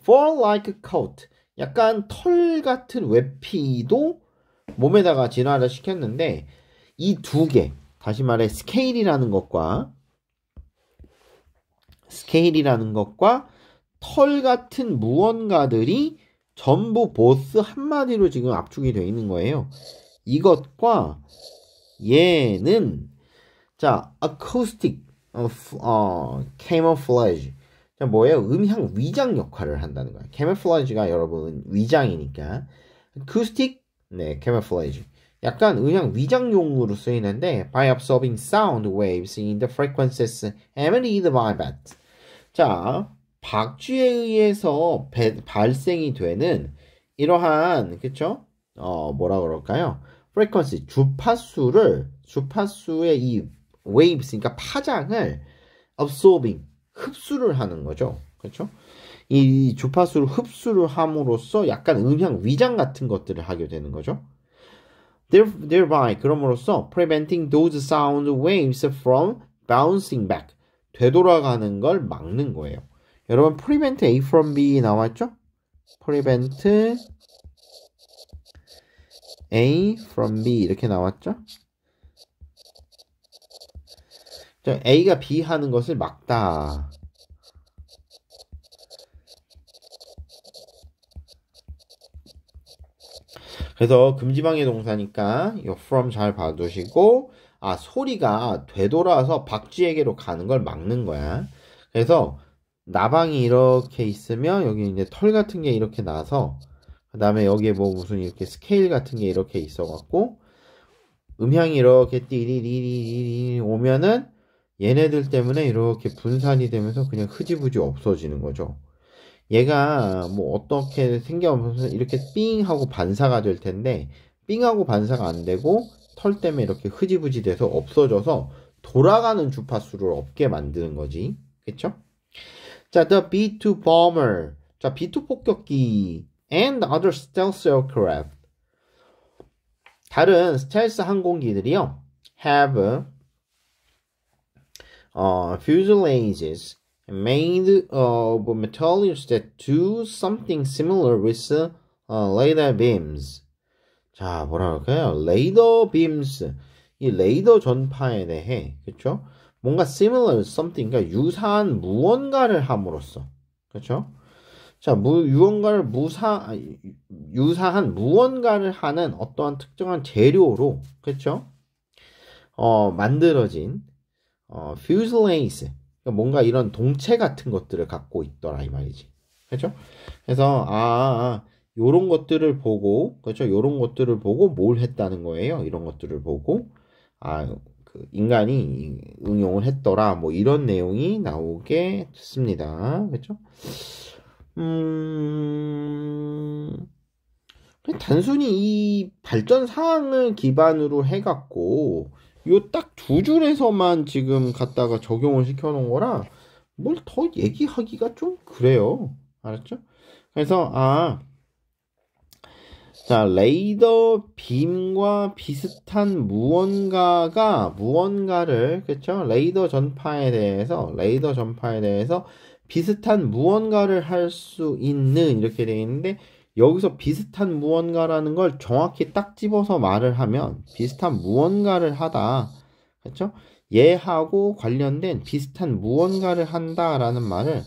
fur like coat, 약간 털 같은 외피도 몸에다가 진화를 시켰는데, 이 두 개, 다시 말해, 스케일이라는 것과, 스케일이라는 것과 털 같은 무언가들이 전부 보스 한마디로 지금 압축이 되어 있는 거예요. 이것과 얘는 자, acoustic 어, 어 camouflage 자, 뭐예요? 음향 위장 역할을 한다는 거야. camouflage가 여러분 위장이니까 acoustic 네, camouflage 약간 음향 위장용으로 쓰이는데 by absorbing sound waves in the frequencies emitted by bats. 자, 박쥐에 의해서 배, 발생이 되는 이러한 그쵸? 어 뭐라 그럴까요? frequency 주파수를 주파수의 이 waves 그러니까 파장을 absorbing 흡수를 하는 거죠. 그렇죠? 이 주파수를 흡수를 함으로써 약간 음향 위장 같은 것들을 하게 되는 거죠. thereby 그럼으로써 preventing those sound waves from bouncing back 되돌아가는 걸 막는 거예요. 여러분 prevent A from B 나왔죠? prevent A from B 이렇게 나왔죠? 자, A가 B 하는 것을 막다. 그래서 금지방해 동사니까 이 from 잘 봐두시고 아 소리가 되돌아서 박쥐에게로 가는 걸 막는 거야. 그래서 나방이 이렇게 있으면 여기 이제 털 같은 게 이렇게 나서 그 다음에 여기에 뭐 무슨 이렇게 스케일 같은 게 이렇게 있어갖고 음향이 이렇게 띠리리리리리 오면은 얘네들 때문에 이렇게 분산이 되면서 그냥 흐지부지 없어지는 거죠. 얘가 뭐 어떻게 생겨면서 이렇게 삥 하고 반사가 될 텐데 삥 하고 반사가 안 되고 털 때문에 이렇게 흐지부지 돼서 없어져서 돌아가는 주파수를 없게 만드는 거지. 그쵸? 자, the B2 bomber. 자, B2 폭격기. and other stealth aircraft. 다른 스텔스 항공기들이요. have uh, fuselages made of materials that do something similar with uh, radar beams. 자, 뭐라 할까요? 레이더 beams. 이 레이더 전파에 대해, 그쵸? 뭔가 similar something, 그러니까 유사한 무언가를 함으로써, 그쵸? 자, 무, 유언가를 무사, 유사한 무언가를 하는 어떠한 특정한 재료로, 그쵸? 어, 만들어진, 어, fuselage. 그러니까 뭔가 이런 동체 같은 것들을 갖고 있더라, 이 말이지. 그죠? 그래서, 아, 아, 아, 요런 것들을 보고, 그죠? 요런 것들을 보고 뭘 했다는 거예요? 이런 것들을 보고, 아, 그 인간이 응용을 했더라, 뭐 이런 내용이 나오게 됐습니다. 그죠? 음, 단순히 이 발전 사항을 기반으로 해갖고, 요 딱 두 줄에서만 지금 갖다가 적용을 시켜놓은 거라, 뭘 더 얘기하기가 좀 그래요. 알았죠? 그래서, 아, 자, 레이더 빔과 비슷한 무언가가 무언가를 그렇 레이더 전파에 대해서 레이더 전파에 대해서 비슷한 무언가를 할 수 있는 이렇게 되어 있는데 여기서 비슷한 무언가라는 걸 정확히 딱 집어서 말을 하면 비슷한 무언가를 하다. 그렇죠? 얘하고 관련된 비슷한 무언가를 한다라는 말을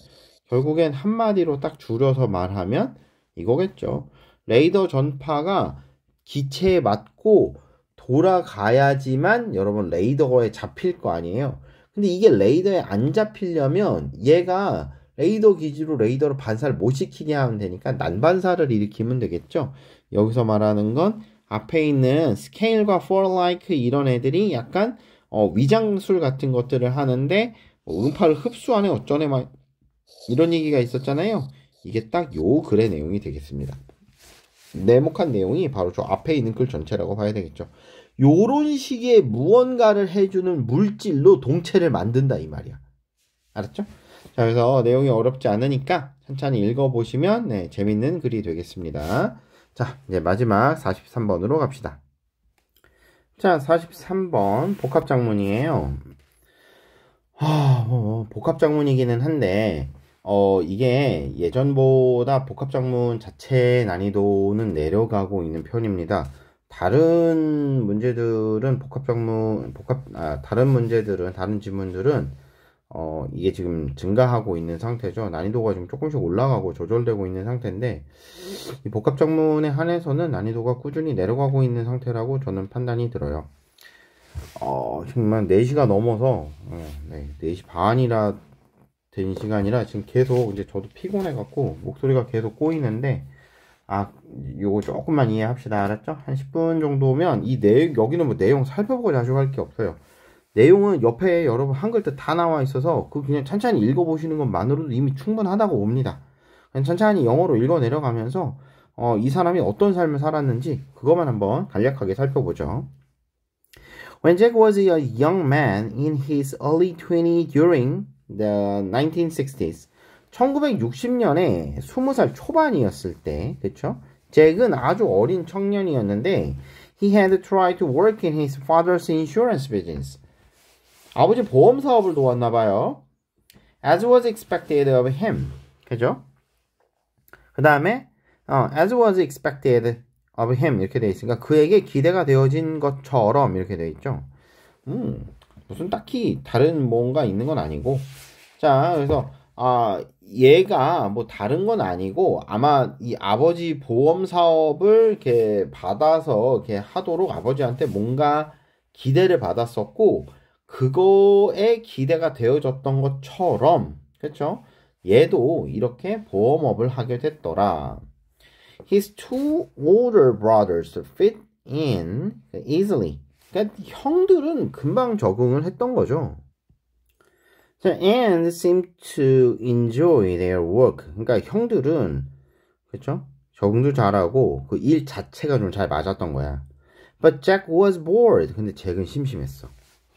결국엔 한마디로 딱 줄여서 말하면 이거겠죠. 레이더 전파가 기체에 맞고 돌아가야지만 여러분 레이더에 잡힐 거 아니에요. 근데 이게 레이더에 안 잡히려면 얘가 레이더 기지로 레이더로 반사를 못 시키게 하면 되니까 난반사를 일으키면 되겠죠. 여기서 말하는 건 앞에 있는 스케일과 포라이크 이런 애들이 약간 어, 위장술 같은 것들을 하는데 뭐 음파를 흡수하는 어쩌네 막 이런 얘기가 있었잖아요. 이게 딱 요 글의 내용이 되겠습니다. 네모칸 내용이 바로 저 앞에 있는 글 전체라고 봐야 되겠죠. 요런 식의 무언가를 해주는 물질로 동체를 만든다 이 말이야. 알았죠? 자, 그래서 내용이 어렵지 않으니까 천천히 읽어보시면 네, 재밌는 글이 되겠습니다. 자, 이제 마지막 43번으로 갑시다. 자, 43번 복합작문이에요. 아, 뭐, 뭐 복합작문이기는 한데, 어, 이게 예전보다 복합작문 자체 난이도는 내려가고 있는 편입니다. 다른 문제들은 복합 작문 복합 아, 다른 문제들은 다른 지문들은 어 이게 지금 증가하고 있는 상태죠 난이도가 지금 조금씩 올라가고 조절되고 있는 상태인데 이 복합 작문에 한해서는 난이도가 꾸준히 내려가고 있는 상태라고 저는 판단이 들어요 어 정말 4시가 넘어서 어, 네, 4시 반이라 된 시간이라 지금 계속 이제 저도 피곤해 갖고 목소리가 계속 꼬이는데 아 요거 조금만 이해합시다 알았죠? 한 10분 정도면 이 내용 여기는 뭐 내용 살펴보고 자주 갈 게 없어요 내용은 옆에 여러분 한글자 다 나와 있어서 그 그냥 천천히 읽어보시는 것만으로도 이미 충분하다고 봅니다 그냥 천천히 영어로 읽어 내려가면서 어, 이 사람이 어떤 삶을 살았는지 그것만 한번 간략하게 살펴보죠 When Jack was a young man in his early 20s during the 1960s 1960년에 20살 초반이었을 때, 그쵸? 잭은 아주 어린 청년이었는데, he had tried to work in his father's insurance business. 아버지 보험 사업을 도왔나 봐요. as was expected of him. 그죠? 그 다음에, 어, as was expected of him. 이렇게 되어 있으니까, 그에게 기대가 되어진 것처럼 이렇게 되어 있죠. 음, 무슨 딱히 다른 뭔가 있는 건 아니고. 자, 그래서, 아, 얘가 뭐 다른 건 아니고 아마 이 아버지 보험 사업을 이렇게 받아서 이렇게 하도록 아버지한테 뭔가 기대를 받았었고 그거에 기대가 되어졌던 것처럼 그렇죠? 얘도 이렇게 보험업을 하게 됐더라. His two older brothers fit in easily. 그러니까 형들은 금방 적응을 했던 거죠. 자, and seem to enjoy their work. 그러니까 형들은 그렇죠? 적응도 잘하고 그 일 자체가 좀 잘 맞았던 거야. But Jack was bored. 근데 잭은 심심했어.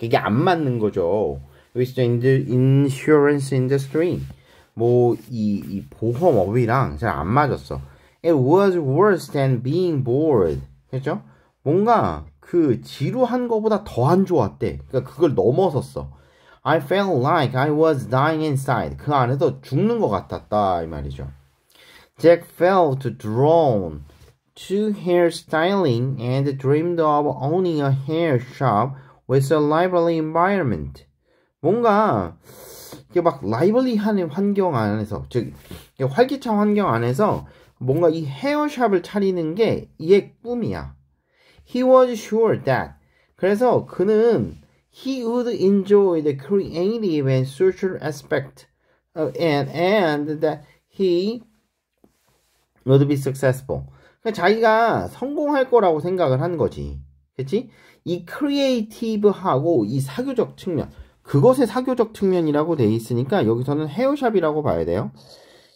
이게 안 맞는 거죠. Which 여기서 insurance i n industry 뭐이 이 보험업이랑 잘 안 맞았어. It was worse than being bored. 그죠 뭔가 그 지루한 거보다 더 안 좋았대. 그러니까 그걸 넘어섰어. I felt like I was dying inside. 그 안에서 죽는 것 같았다 이 말이죠. Jack felt drawn to hairstyling and dreamed of owning a hair shop with a lively environment. 뭔가 이게 막 라이벌리한 환경 안에서 즉 활기찬 환경 안에서 뭔가 이 헤어샵을 차리는 게 이의 꿈이야. He was sure that 그래서 그는 he would enjoy the creative and social aspect of and and that he would be successful. 그러니까 자기가 성공할 거라고 생각을 한 거지. 그치? 이 크리에이티브하고 이 사교적 측면. 그것의 사교적 측면이라고 돼 있으니까 여기서는 헤어샵이라고 봐야 돼요.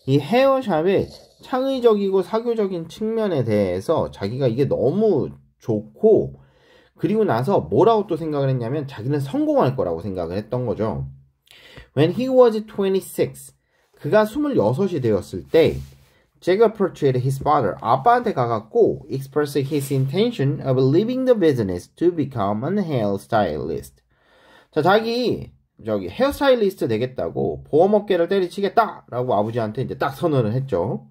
이 헤어샵의 창의적이고 사교적인 측면에 대해서 자기가 이게 너무 좋고 그리고 나서 뭐라고 또 생각을 했냐면 자기는 성공할 거라고 생각을 했던 거죠. When he was 26, 그가 26이 되었을 때 Jacob portrayed his father, 아빠한테 가갖고 expressed his intention of leaving the business to become an hairstylist. 자, 자기 저기 헤어스타일리스트 되겠다고 보험업계를 때리치겠다라고 아버지한테 이제 딱 선언을 했죠.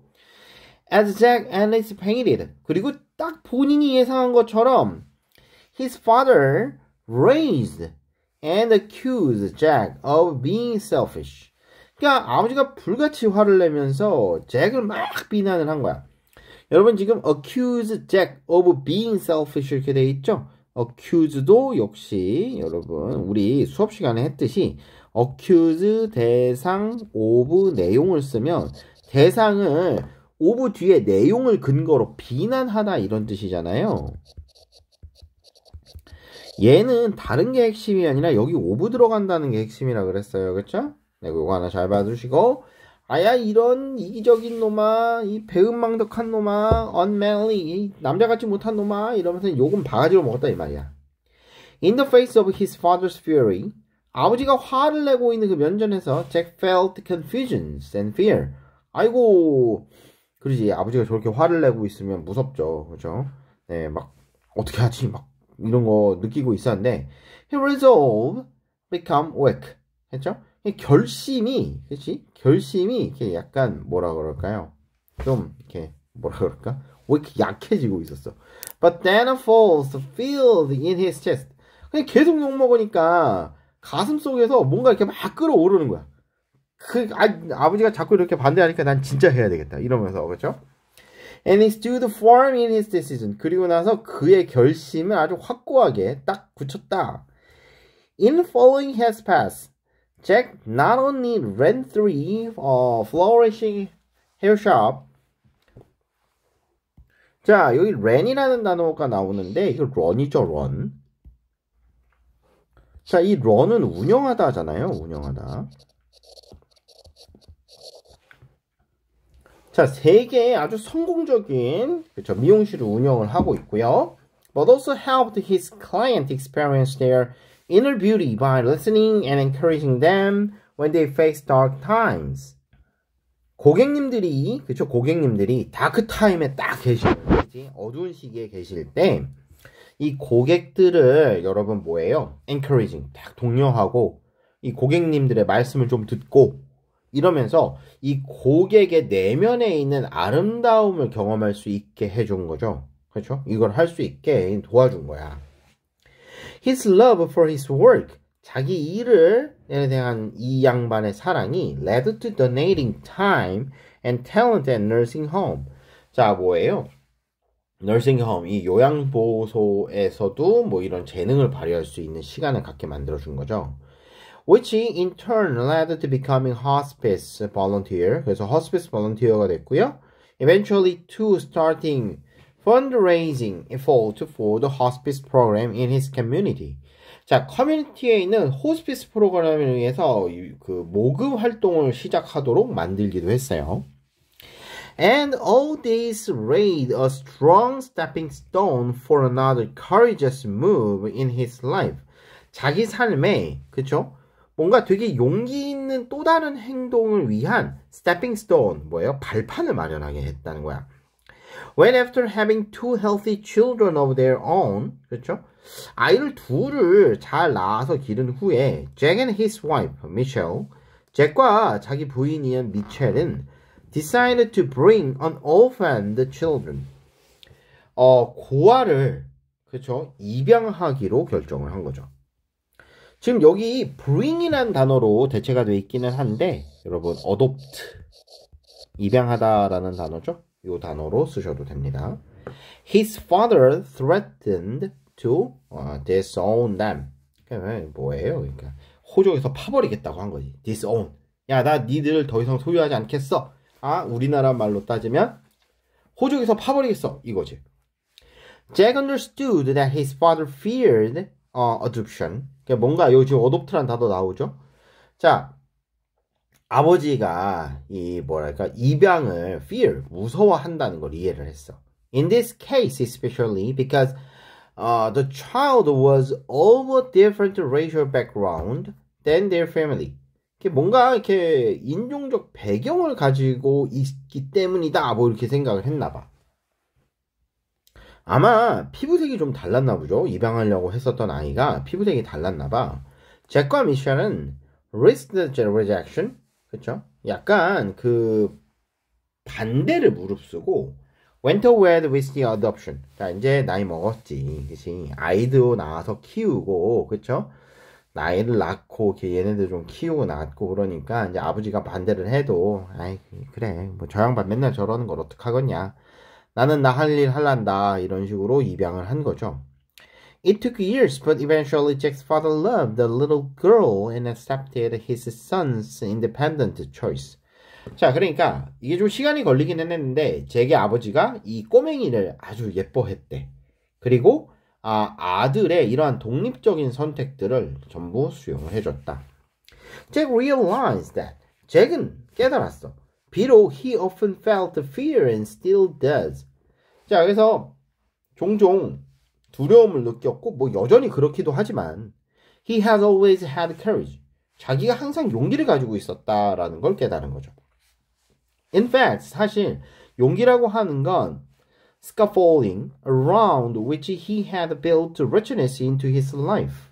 As Jack anticipated, 그리고 딱 본인이 예상한 것처럼 his father raised and accused Jack of being selfish. 그러니까 아버지가 불같이 화를 내면서 잭을 막 비난을 한 거야. 여러분 지금 accuse Jack of being selfish 이렇게 돼 있죠? accused도 역시 여러분 우리 수업 시간에 했듯이 accuse 대상 of 내용을 쓰면 대상을 of 뒤에 내용을 근거로 비난하다 이런 뜻이잖아요. 얘는 다른 게 핵심이 아니라 여기 오브 들어간다는 게 핵심이라 그랬어요. 그쵸죠 네, 요거 하나 잘 봐주시고 아야 이런 이기적인 놈아 이 배은망덕한 놈아 unmanly 남자같지 못한 놈아 이러면서 요은 바가지로 먹었다 이 말이야. In the face of his father's fury 아버지가 화를 내고 있는 그 면전에서 Jack felt confusion and fear 아이고 그러지 아버지가 저렇게 화를 내고 있으면 무섭죠 그죠? 네막 어떻게 하지 막 이런 거 느끼고 있었는데 he resolved become weak 했죠? 결심이 그렇지? 결심이 이렇게 약간 뭐라 그럴까요? 좀 이렇게 뭐라 그럴까? 왜 이렇게 약해지고 있었어? But then a f a l l e filled in his chest. 그냥 계속 욕 먹으니까 가슴 속에서 뭔가 이렇게 막 끌어오르는 거야. 그 아, 아버지가 자꾸 이렇게 반대하니까 난 진짜 해야 되겠다 이러면서 그렇죠? And he stood firm in his decision. 그리고 나서 그의 결심을 아주 확고하게 딱 굳혔다. In following his path, Jack not only ran three uh, flourishing hair shop. 자, 여기 ran이라는 단어가 나오는데 이거 run이죠, run. 자, 이 run은 운영하다잖아요. 운영하다. 자, 세 개의 아주 성공적인 그렇죠, 미용실을 운영을 하고 있고요. But also helped his client experience their inner beauty by listening and encouraging them when they face dark times. 고객님들이 그렇죠 고객님들이 다크 타임에 딱 계실 때 어두운 시기에 계실 때 이 고객들을 여러분 뭐예요? encouraging 딱 독려하고 이 고객님들의 말씀을 좀 듣고 이러면서 이 고객의 내면에 있는 아름다움을 경험할 수 있게 해준 거죠. 그렇죠? 이걸 할 수 있게 도와준 거야. His love for his work, 자기 일을 에 대한 이 양반의 사랑이 led to donating time and talent at nursing home. 자, 뭐예요? nursing home, 이 요양보호소에서도 뭐 이런 재능을 발휘할 수 있는 시간을 갖게 만들어준 거죠. which in turn led to becoming hospice volunteer. 그래서 hospice volunteer가 됐고요. Eventually to starting fundraising effort for the hospice program in his community. 자, 커뮤니티에 있는 hospice 프로그램에 위해서 그 모금 활동을 시작하도록 만들기도 했어요. And all this laid a strong stepping stone for another courageous move in his life. 자기 삶에 그쵸? 뭔가 되게 용기 있는 또 다른 행동을 위한 stepping stone, 뭐예요? 발판을 마련하게 했다는 거야. When after having two healthy children of their own, 그렇죠? 아이를 둘을 잘 낳아서 기른 후에 Jack and his wife, Michelle, 잭과 자기 부인인 미첼은 decided to bring an orphaned children. 어, 고아를 그렇죠? 입양하기로 결정을 한 거죠. 지금 여기 bring이란 단어로 대체가 돼 있기는 한데 여러분 adopt 입양하다라는 단어죠. 이 단어로 쓰셔도 됩니다. His father threatened to 어, disown them. 뭐예요? 그러니까 호적에서 파버리겠다고 한 거지. disown. 야, 나 니들 더 이상 소유하지 않겠어. 아, 우리나라 말로 따지면 호적에서 파버리겠어. 이거지. Jack understood that his father feared uh, adoption 그러니까 뭔가 요즘 어댑트란 단어 나오죠? 자, 아버지가 이 뭐랄까 입양을 fear 무서워한다는 걸 이해를 했어. In this case, especially because uh, the child was of a different racial background than their family. 이게 뭔가 이렇게 인종적 배경을 가지고 있기 때문이다. 뭐 이렇게 생각을 했나 봐. 아마 피부색이 좀 달랐나 보죠. 입양하려고 했었던 아이가 피부색이 달랐나 봐. 잭과 미셸은 Risk the Rejection 그쵸 약간 그 반대를 무릅쓰고 went away with the adoption. 자, 이제 나이 먹었지. 그치? 아이도 낳아서 키우고, 그쵸? 나이를 낳고, 얘네들 좀 키우고 낳고, 그러니까 이제 아버지가 반대를 해도, 아이, 그래. 뭐, 저 양반 맨날 저러는 걸 어떡하겠냐. 나는 나 할 일 할란다 이런 식으로 입양을 한 거죠. It took years, but eventually Jack's father loved the little girl and accepted his son's independent choice. 자, 그러니까 이게 좀 시간이 걸리긴 했는데 잭의 아버지가 이 꼬맹이를 아주 예뻐했대. 그리고 아, 아들의 이러한 독립적인 선택들을 전부 수용을 해줬다. Jack realized that 잭은 깨달았어. 비록 he often felt fear and still does. 자, 그래서 종종 두려움을 느꼈고 뭐 여전히 그렇기도 하지만 he has always had courage. 자기가 항상 용기를 가지고 있었다라는 걸 깨달은 거죠. In fact, 사실 용기라고 하는 건 scaffolding around which he had built richness into his life.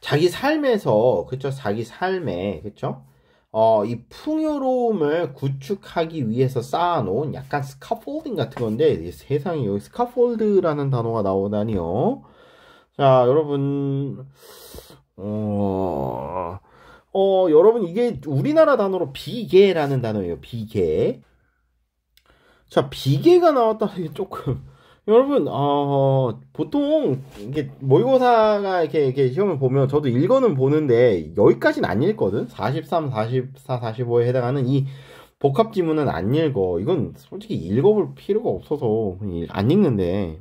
자기 삶에서 그쵸 자기 삶에 그쵸 어, 이 풍요로움을 구축하기 위해서 쌓아놓은 약간 스카폴딩 같은 건데 세상에 여기 스카폴드라는 단어가 나오다니요. 자, 여러분, 어, 어, 여러분 이게 우리나라 단어로 비계라는 단어예요. 비계. 자, 비계가 나왔다는 게 조금 여러분, 어, 보통, 이게, 모의고사가 이렇게, 이렇게 시험을 보면, 저도 읽어는 보는데, 여기까지는 안 읽거든? 43, 44, 45에 해당하는 이 복합 지문은 안 읽어. 이건 솔직히 읽어볼 필요가 없어서, 안 읽는데,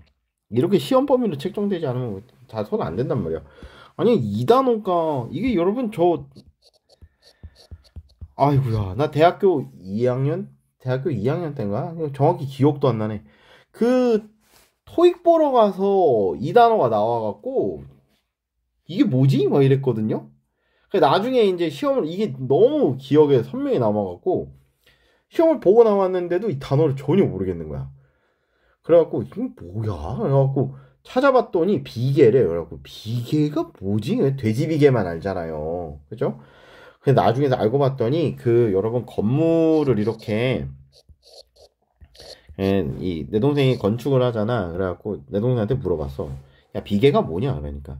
이렇게 시험 범위로 책정되지 않으면 잘손안 된단 말이야. 아니, 이 단어가, 이게 여러분, 저, 아이구야 나 대학교 2학년? 대학교 2학년 때인가? 정확히 기억도 안 나네. 그 토익 보러 가서 이 단어가 나와갖고 이게 뭐지? 막 이랬거든요. 나중에 이제 시험을 이게 너무 기억에 선명히 남아갖고 시험을 보고 나왔는데도 이 단어를 전혀 모르겠는 거야. 그래갖고 이건 뭐야? 그래갖고 찾아봤더니 비계래. 그래갖고 비계가 뭐지? 돼지 비계만 알잖아요. 그죠? 근데 나중에 알고 봤더니 그 여러분 건물을 이렇게 예, 이내 동생이 건축을 하잖아. 그래갖고 내 동생한테 물어봤어. 야 비계가 뭐냐? 그러니까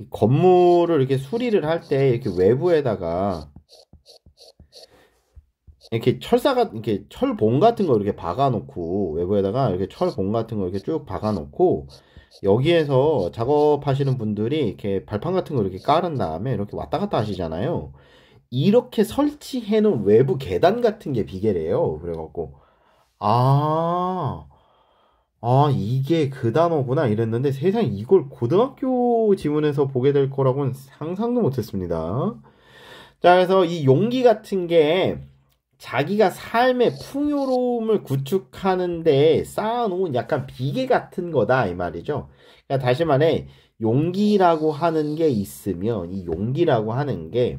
이 건물을 이렇게 수리를 할 때 이렇게 외부에다가 이렇게 철사가 이렇게 철봉 같은 거 이렇게 박아놓고 외부에다가 이렇게 철봉 같은 거 이렇게 쭉 박아놓고 여기에서 작업하시는 분들이 이렇게 발판 같은 거 이렇게 깔은 다음에 이렇게 왔다 갔다 하시잖아요. 이렇게 설치해 놓은 외부 계단 같은 게 비계래요. 그래갖고 아, 아, 이게 그 단어구나 이랬는데 세상 이걸 고등학교 지문에서 보게 될 거라고는 상상도 못했습니다. 자, 그래서 이 용기 같은 게 자기가 삶의 풍요로움을 구축하는데 쌓아놓은 약간 비계 같은 거다 이 말이죠. 그러니까 다시 말해 용기라고 하는 게 있으면 이 용기라고 하는 게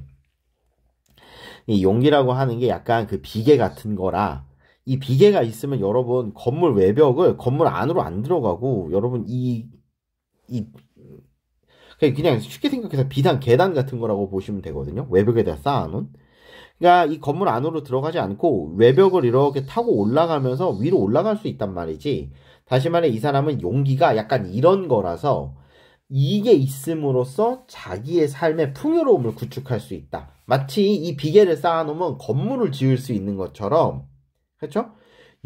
이 용기라고 하는 게 약간 그 비계 같은 거라 이 비계가 있으면 여러분 건물 외벽을 건물 안으로 안 들어가고 여러분 이, 이, 그냥 쉽게 생각해서 비단 계단 같은 거라고 보시면 되거든요. 외벽에다 쌓아놓은. 그러니까 이 건물 안으로 들어가지 않고 외벽을 이렇게 타고 올라가면서 위로 올라갈 수 있단 말이지. 다시 말해 이 사람은 용기가 약간 이런 거라서 이게 있음으로써 자기의 삶의 풍요로움을 구축할 수 있다. 마치 이 비계를 쌓아놓으면 건물을 지을 수 있는 것처럼 그렇죠?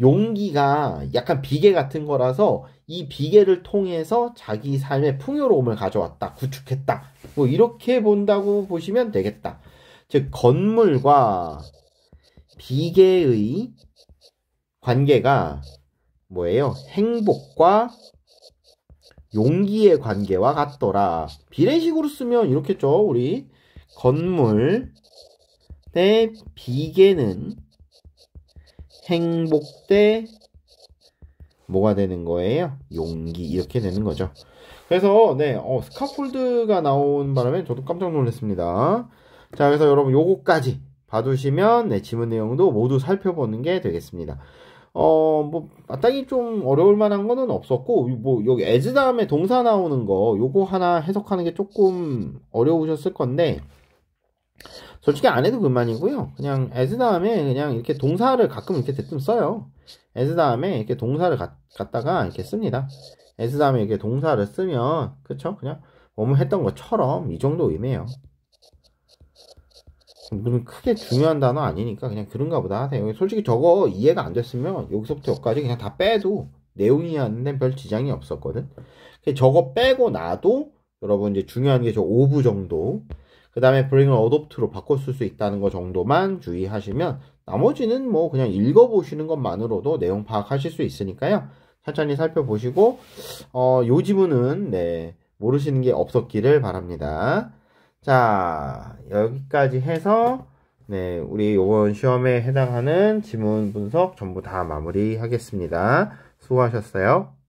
용기가 약간 비계 같은 거라서 이 비계를 통해서 자기 삶의 풍요로움을 가져왔다, 구축했다. 뭐 이렇게 본다고 보시면 되겠다. 즉 건물과 비계의 관계가 뭐예요? 행복과 용기의 관계와 같더라. 비례식으로 쓰면 이렇게죠 우리 건물 의 비계는 행복 대 뭐가 되는 거예요? 용기 이렇게 되는 거죠. 그래서 네, 어, 스카폴드가 나온 바람에 저도 깜짝 놀랐습니다. 자, 그래서 여러분 요거까지 봐두시면 네, 지문 내용도 모두 살펴보는 게 되겠습니다. 어, 뭐, 마땅히 좀 어려울 만한 거는 없었고, 뭐, 여기 as 다음에 동사 나오는 거, 요거 하나 해석하는 게 조금 어려우셨을 건데, 솔직히 안 해도 그만이고요. 그냥 as 다음에 그냥 이렇게 동사를 가끔 이렇게 대뜸 써요. as 다음에 이렇게 동사를 갖, 다가 이렇게 씁니다. as 다음에 이렇게 동사를 쓰면 그쵸? 그냥 뭐뭐 뭐 했던 것처럼 이 정도 의미예요. 무슨 크게 중요한 단어 아니니까 그냥 그런가 보다 하세요. 솔직히 저거 이해가 안 됐으면 여기서부터 여기까지 그냥 다 빼도 내용이 하는데 별 지장이 없었거든. 저거 빼고 나도 여러분 이제 중요한 게 저 5부 정도 그 다음에 b r 을어댑 a 로 바꿔 쓸수 있다는 것 정도만 주의하시면 나머지는 뭐 그냥 읽어보시는 것만으로도 내용 파악하실 수 있으니까요. 천천히 살펴보시고 어, 요 지문은 네, 모르시는 게 없었기를 바랍니다. 자 여기까지 해서 네, 우리 이번 시험에 해당하는 지문 분석 전부 다 마무리하겠습니다. 수고하셨어요.